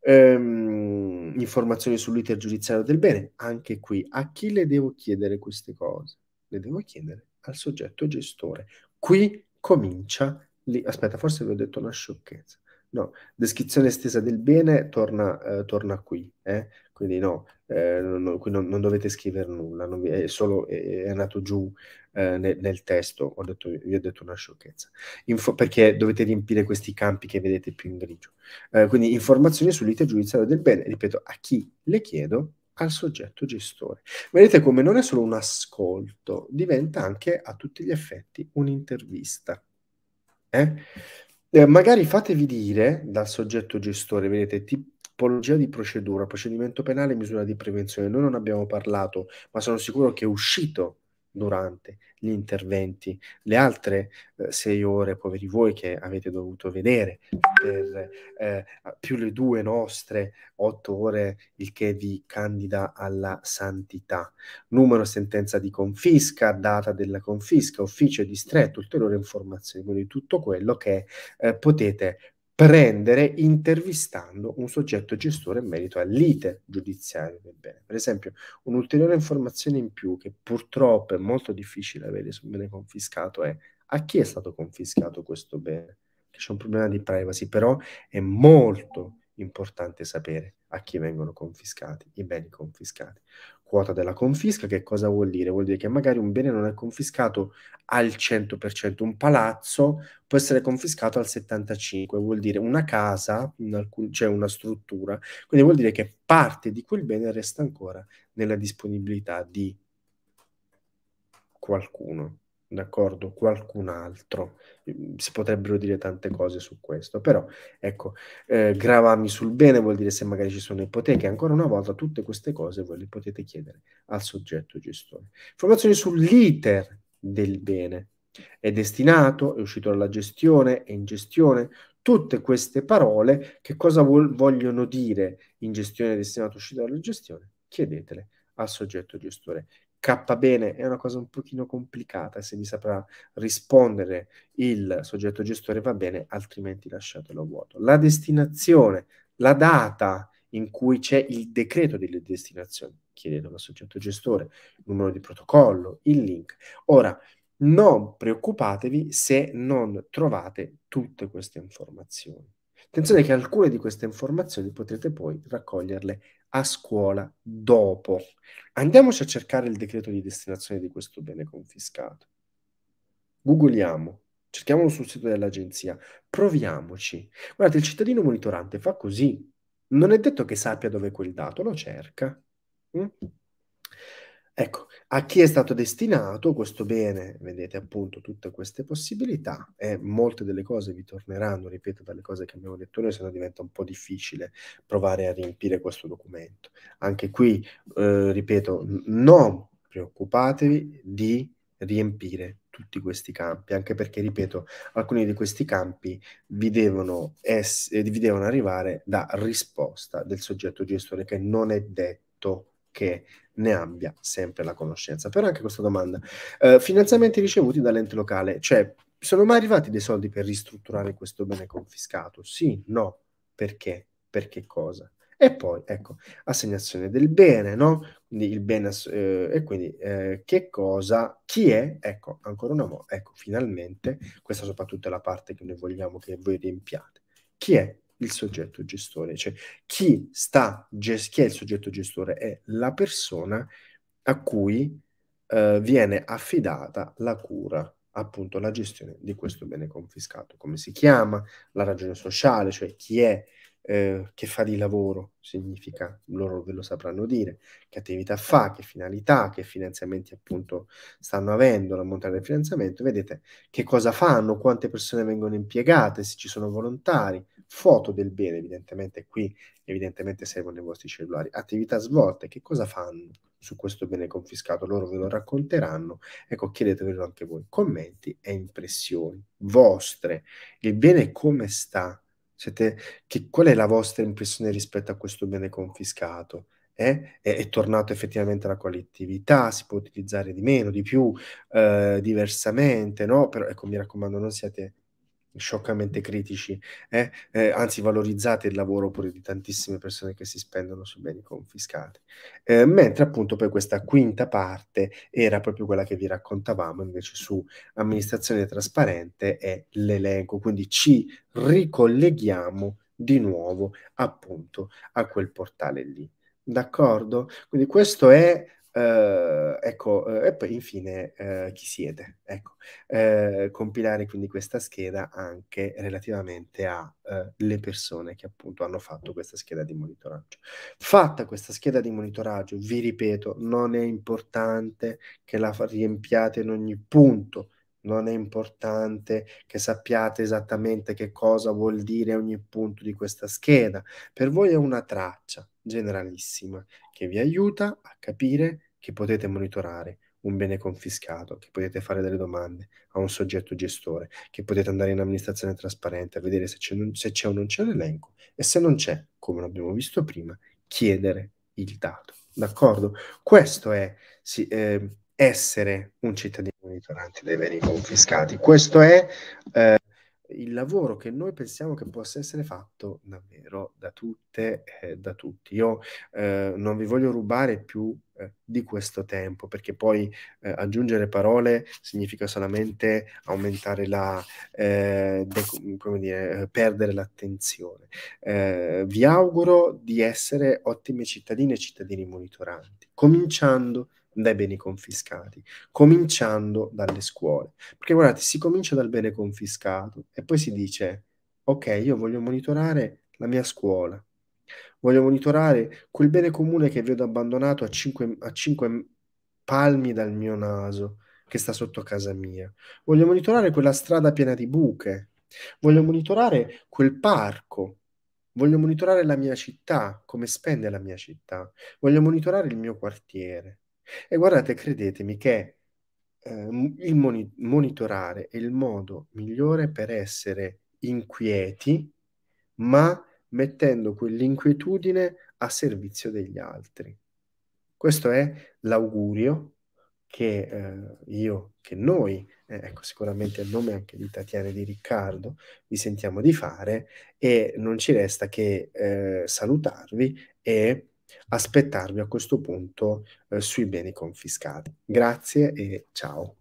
ehm, informazioni sull'iter giudiziario del bene, anche qui a chi le devo chiedere queste cose? Le devo chiedere al soggetto gestore. Qui comincia lì. Aspetta, forse vi ho detto una sciocchezza. No, descrizione estesa del bene torna, eh, torna qui. Eh? quindi no, eh, non, non, non, dovete scrivere nulla, vi, è, solo, è, è nato giù eh, nel, nel, testo, ho detto, vi ho detto una sciocchezza, Info, perché dovete riempire questi campi che vedete più in grigio. Eh, quindi informazioni sull'ite giudiziario del bene, ripeto, a chi le chiedo? Al soggetto gestore. Vedete come non è solo un ascolto, diventa anche a tutti gli effetti un'intervista. Eh? eh magari fatevi dire dal soggetto gestore, vedete, ti tipologia di procedura, procedimento penale e misura di prevenzione. Noi non abbiamo parlato, ma sono sicuro che è uscito durante gli interventi, le altre eh, sei ore, poveri voi che avete dovuto vedere, per, eh, più le due nostre otto ore, il che vi candida alla santità. Numero sentenza di confisca, data della confisca, ufficio e distretto, ulteriori informazioni, quindi tutto quello che eh, potete prendere intervistando un soggetto gestore in merito all'iter giudiziario del bene. Per esempio, un'ulteriore informazione in più che purtroppo è molto difficile avere su un bene confiscato è a chi è stato confiscato questo bene. C'è un problema di privacy, però è molto importante sapere a chi vengono confiscati i beni confiscati quota della confisca, che cosa vuol dire? Vuol dire che magari un bene non è confiscato al 100%, un palazzo può essere confiscato al 75%, vuol dire una casa, alcun, cioè una struttura, quindi vuol dire che parte di quel bene resta ancora nella disponibilità di qualcuno d'accordo, qualcun altro. Mhmm, si potrebbero dire tante cose su questo, però ecco, eh, gravami sul bene vuol dire se magari ci sono ipoteche, ancora una volta tutte queste cose voi le potete chiedere al soggetto gestore. Informazioni sull'iter del bene. È destinato, è uscito dalla gestione, è in gestione. Tutte queste parole che cosa vol- vogliono dire in gestione, destinato, uscito dalla gestione? Chiedetele al soggetto gestore cappa bene è una cosa un pochino complicata, se vi saprà rispondere il soggetto gestore va bene, altrimenti lasciatelo vuoto. La destinazione, la data in cui c'è il decreto delle destinazioni, chiedetelo al soggetto gestore, il numero di protocollo, il link. Ora, non preoccupatevi se non trovate tutte queste informazioni. Attenzione che alcune di queste informazioni potrete poi raccoglierle a scuola dopo. Andiamoci a cercare il decreto di destinazione di questo bene confiscato. Googliamo, cerchiamolo sul sito dell'agenzia, proviamoci. Guardate, il cittadino monitorante fa così. Non è detto che sappia dove è quel dato, lo cerca. Mm? Ecco, a chi è stato destinato questo bene, vedete appunto tutte queste possibilità e molte delle cose vi torneranno, ripeto, dalle cose che abbiamo detto noi, se no diventa un po' difficile provare a riempire questo documento. Anche qui, eh, ripeto, non preoccupatevi di riempire tutti questi campi, anche perché, ripeto, alcuni di questi campi vi devono, ess- vi devono arrivare da risposta del soggetto gestore che non è detto che ne abbia sempre la conoscenza. Però anche questa domanda, eh, finanziamenti ricevuti dall'ente locale, cioè sono mai arrivati dei soldi per ristrutturare questo bene confiscato? Sì, no, perché? Perché cosa? E poi, ecco, assegnazione del bene, no? Quindi il bene, eh, e quindi eh, che cosa, chi è? Ecco, ancora una volta, ecco, finalmente, questa soprattutto è la parte che noi vogliamo che voi riempiate. Chi è il soggetto gestore, cioè chi, sta, ges- chi è il soggetto gestore è la persona a cui eh, viene affidata la cura, appunto la gestione di questo bene confiscato, come si chiama, la ragione sociale, cioè chi è, eh, che fa di lavoro, significa, loro ve lo sapranno dire, che attività fa, che finalità, che finanziamenti appunto stanno avendo, la l'ammontare del finanziamento, vedete che cosa fanno, quante persone vengono impiegate, se ci sono volontari, foto del bene, evidentemente qui evidentemente servono i vostri cellulari, attività svolte, che cosa fanno su questo bene confiscato? Loro ve lo racconteranno, ecco chiedetevelo anche voi, commenti e impressioni vostre, il bene come sta? Siete, che, qual è la vostra impressione rispetto a questo bene confiscato? Eh? È, è, tornato effettivamente alla collettività, si può utilizzare di meno, di più, eh, diversamente, no? Però ecco, mi raccomando, non siate scioccamente critici, eh? Eh, anzi valorizzate il lavoro pure di tantissime persone che si spendono sui beni confiscati. Eh, mentre appunto poi questa quinta parte era proprio quella che vi raccontavamo invece su amministrazione trasparente e l'elenco, quindi ci ricolleghiamo di nuovo appunto a quel portale lì. D'accordo? Quindi questo è Uh, ecco, uh, e poi infine uh, chi siete, ecco, compilare quindi questa scheda anche relativamente alle persone che appunto hanno fatto questa scheda di monitoraggio. Fatta questa scheda di monitoraggio, vi ripeto, non è importante che la riempiate in ogni punto, non è importante che sappiate esattamente che cosa vuol dire ogni punto di questa scheda, per voi è una traccia generalissima che vi aiuta a capire che potete monitorare un bene confiscato, che potete fare delle domande a un soggetto gestore, che potete andare in amministrazione trasparente a vedere se c'è, se c'è o non c'è l'elenco e se non c'è, come abbiamo visto prima, chiedere il dato. D'accordo? Questo è sì, eh, essere un cittadino monitorante dei beni confiscati. Questo è eh, il lavoro che noi pensiamo che possa essere fatto davvero da tutte e eh, da tutti. Io eh, non vi voglio rubare più eh, di questo tempo perché poi eh, aggiungere parole significa solamente aumentare la, eh, de- come dire, eh, perdere l'attenzione. vi auguro di essere ottime cittadine e cittadini monitoranti, cominciando dai beni confiscati, cominciando dalle scuole. Perché guardate, si comincia dal bene confiscato e poi si dice, ok, io voglio monitorare la mia scuola, voglio monitorare quel bene comune che vedo abbandonato a 5, a 5 palmi dal mio naso, che sta sotto casa mia, voglio monitorare quella strada piena di buche, voglio monitorare quel parco voglio monitorare la mia città, come spende la mia città, voglio monitorare il mio quartiere. E guardate, credetemi che eh, il moni- monitorare è il modo migliore per essere inquieti, ma mettendo quell'inquietudine a servizio degli altri. Questo è l'augurio che eh, io, che noi, eh, ecco sicuramente il nome anche di Tatiana e di Riccardo, vi sentiamo di fare e non ci resta che eh, salutarvi e aspettarvi a questo punto eh, sui beni confiscati. Grazie e ciao.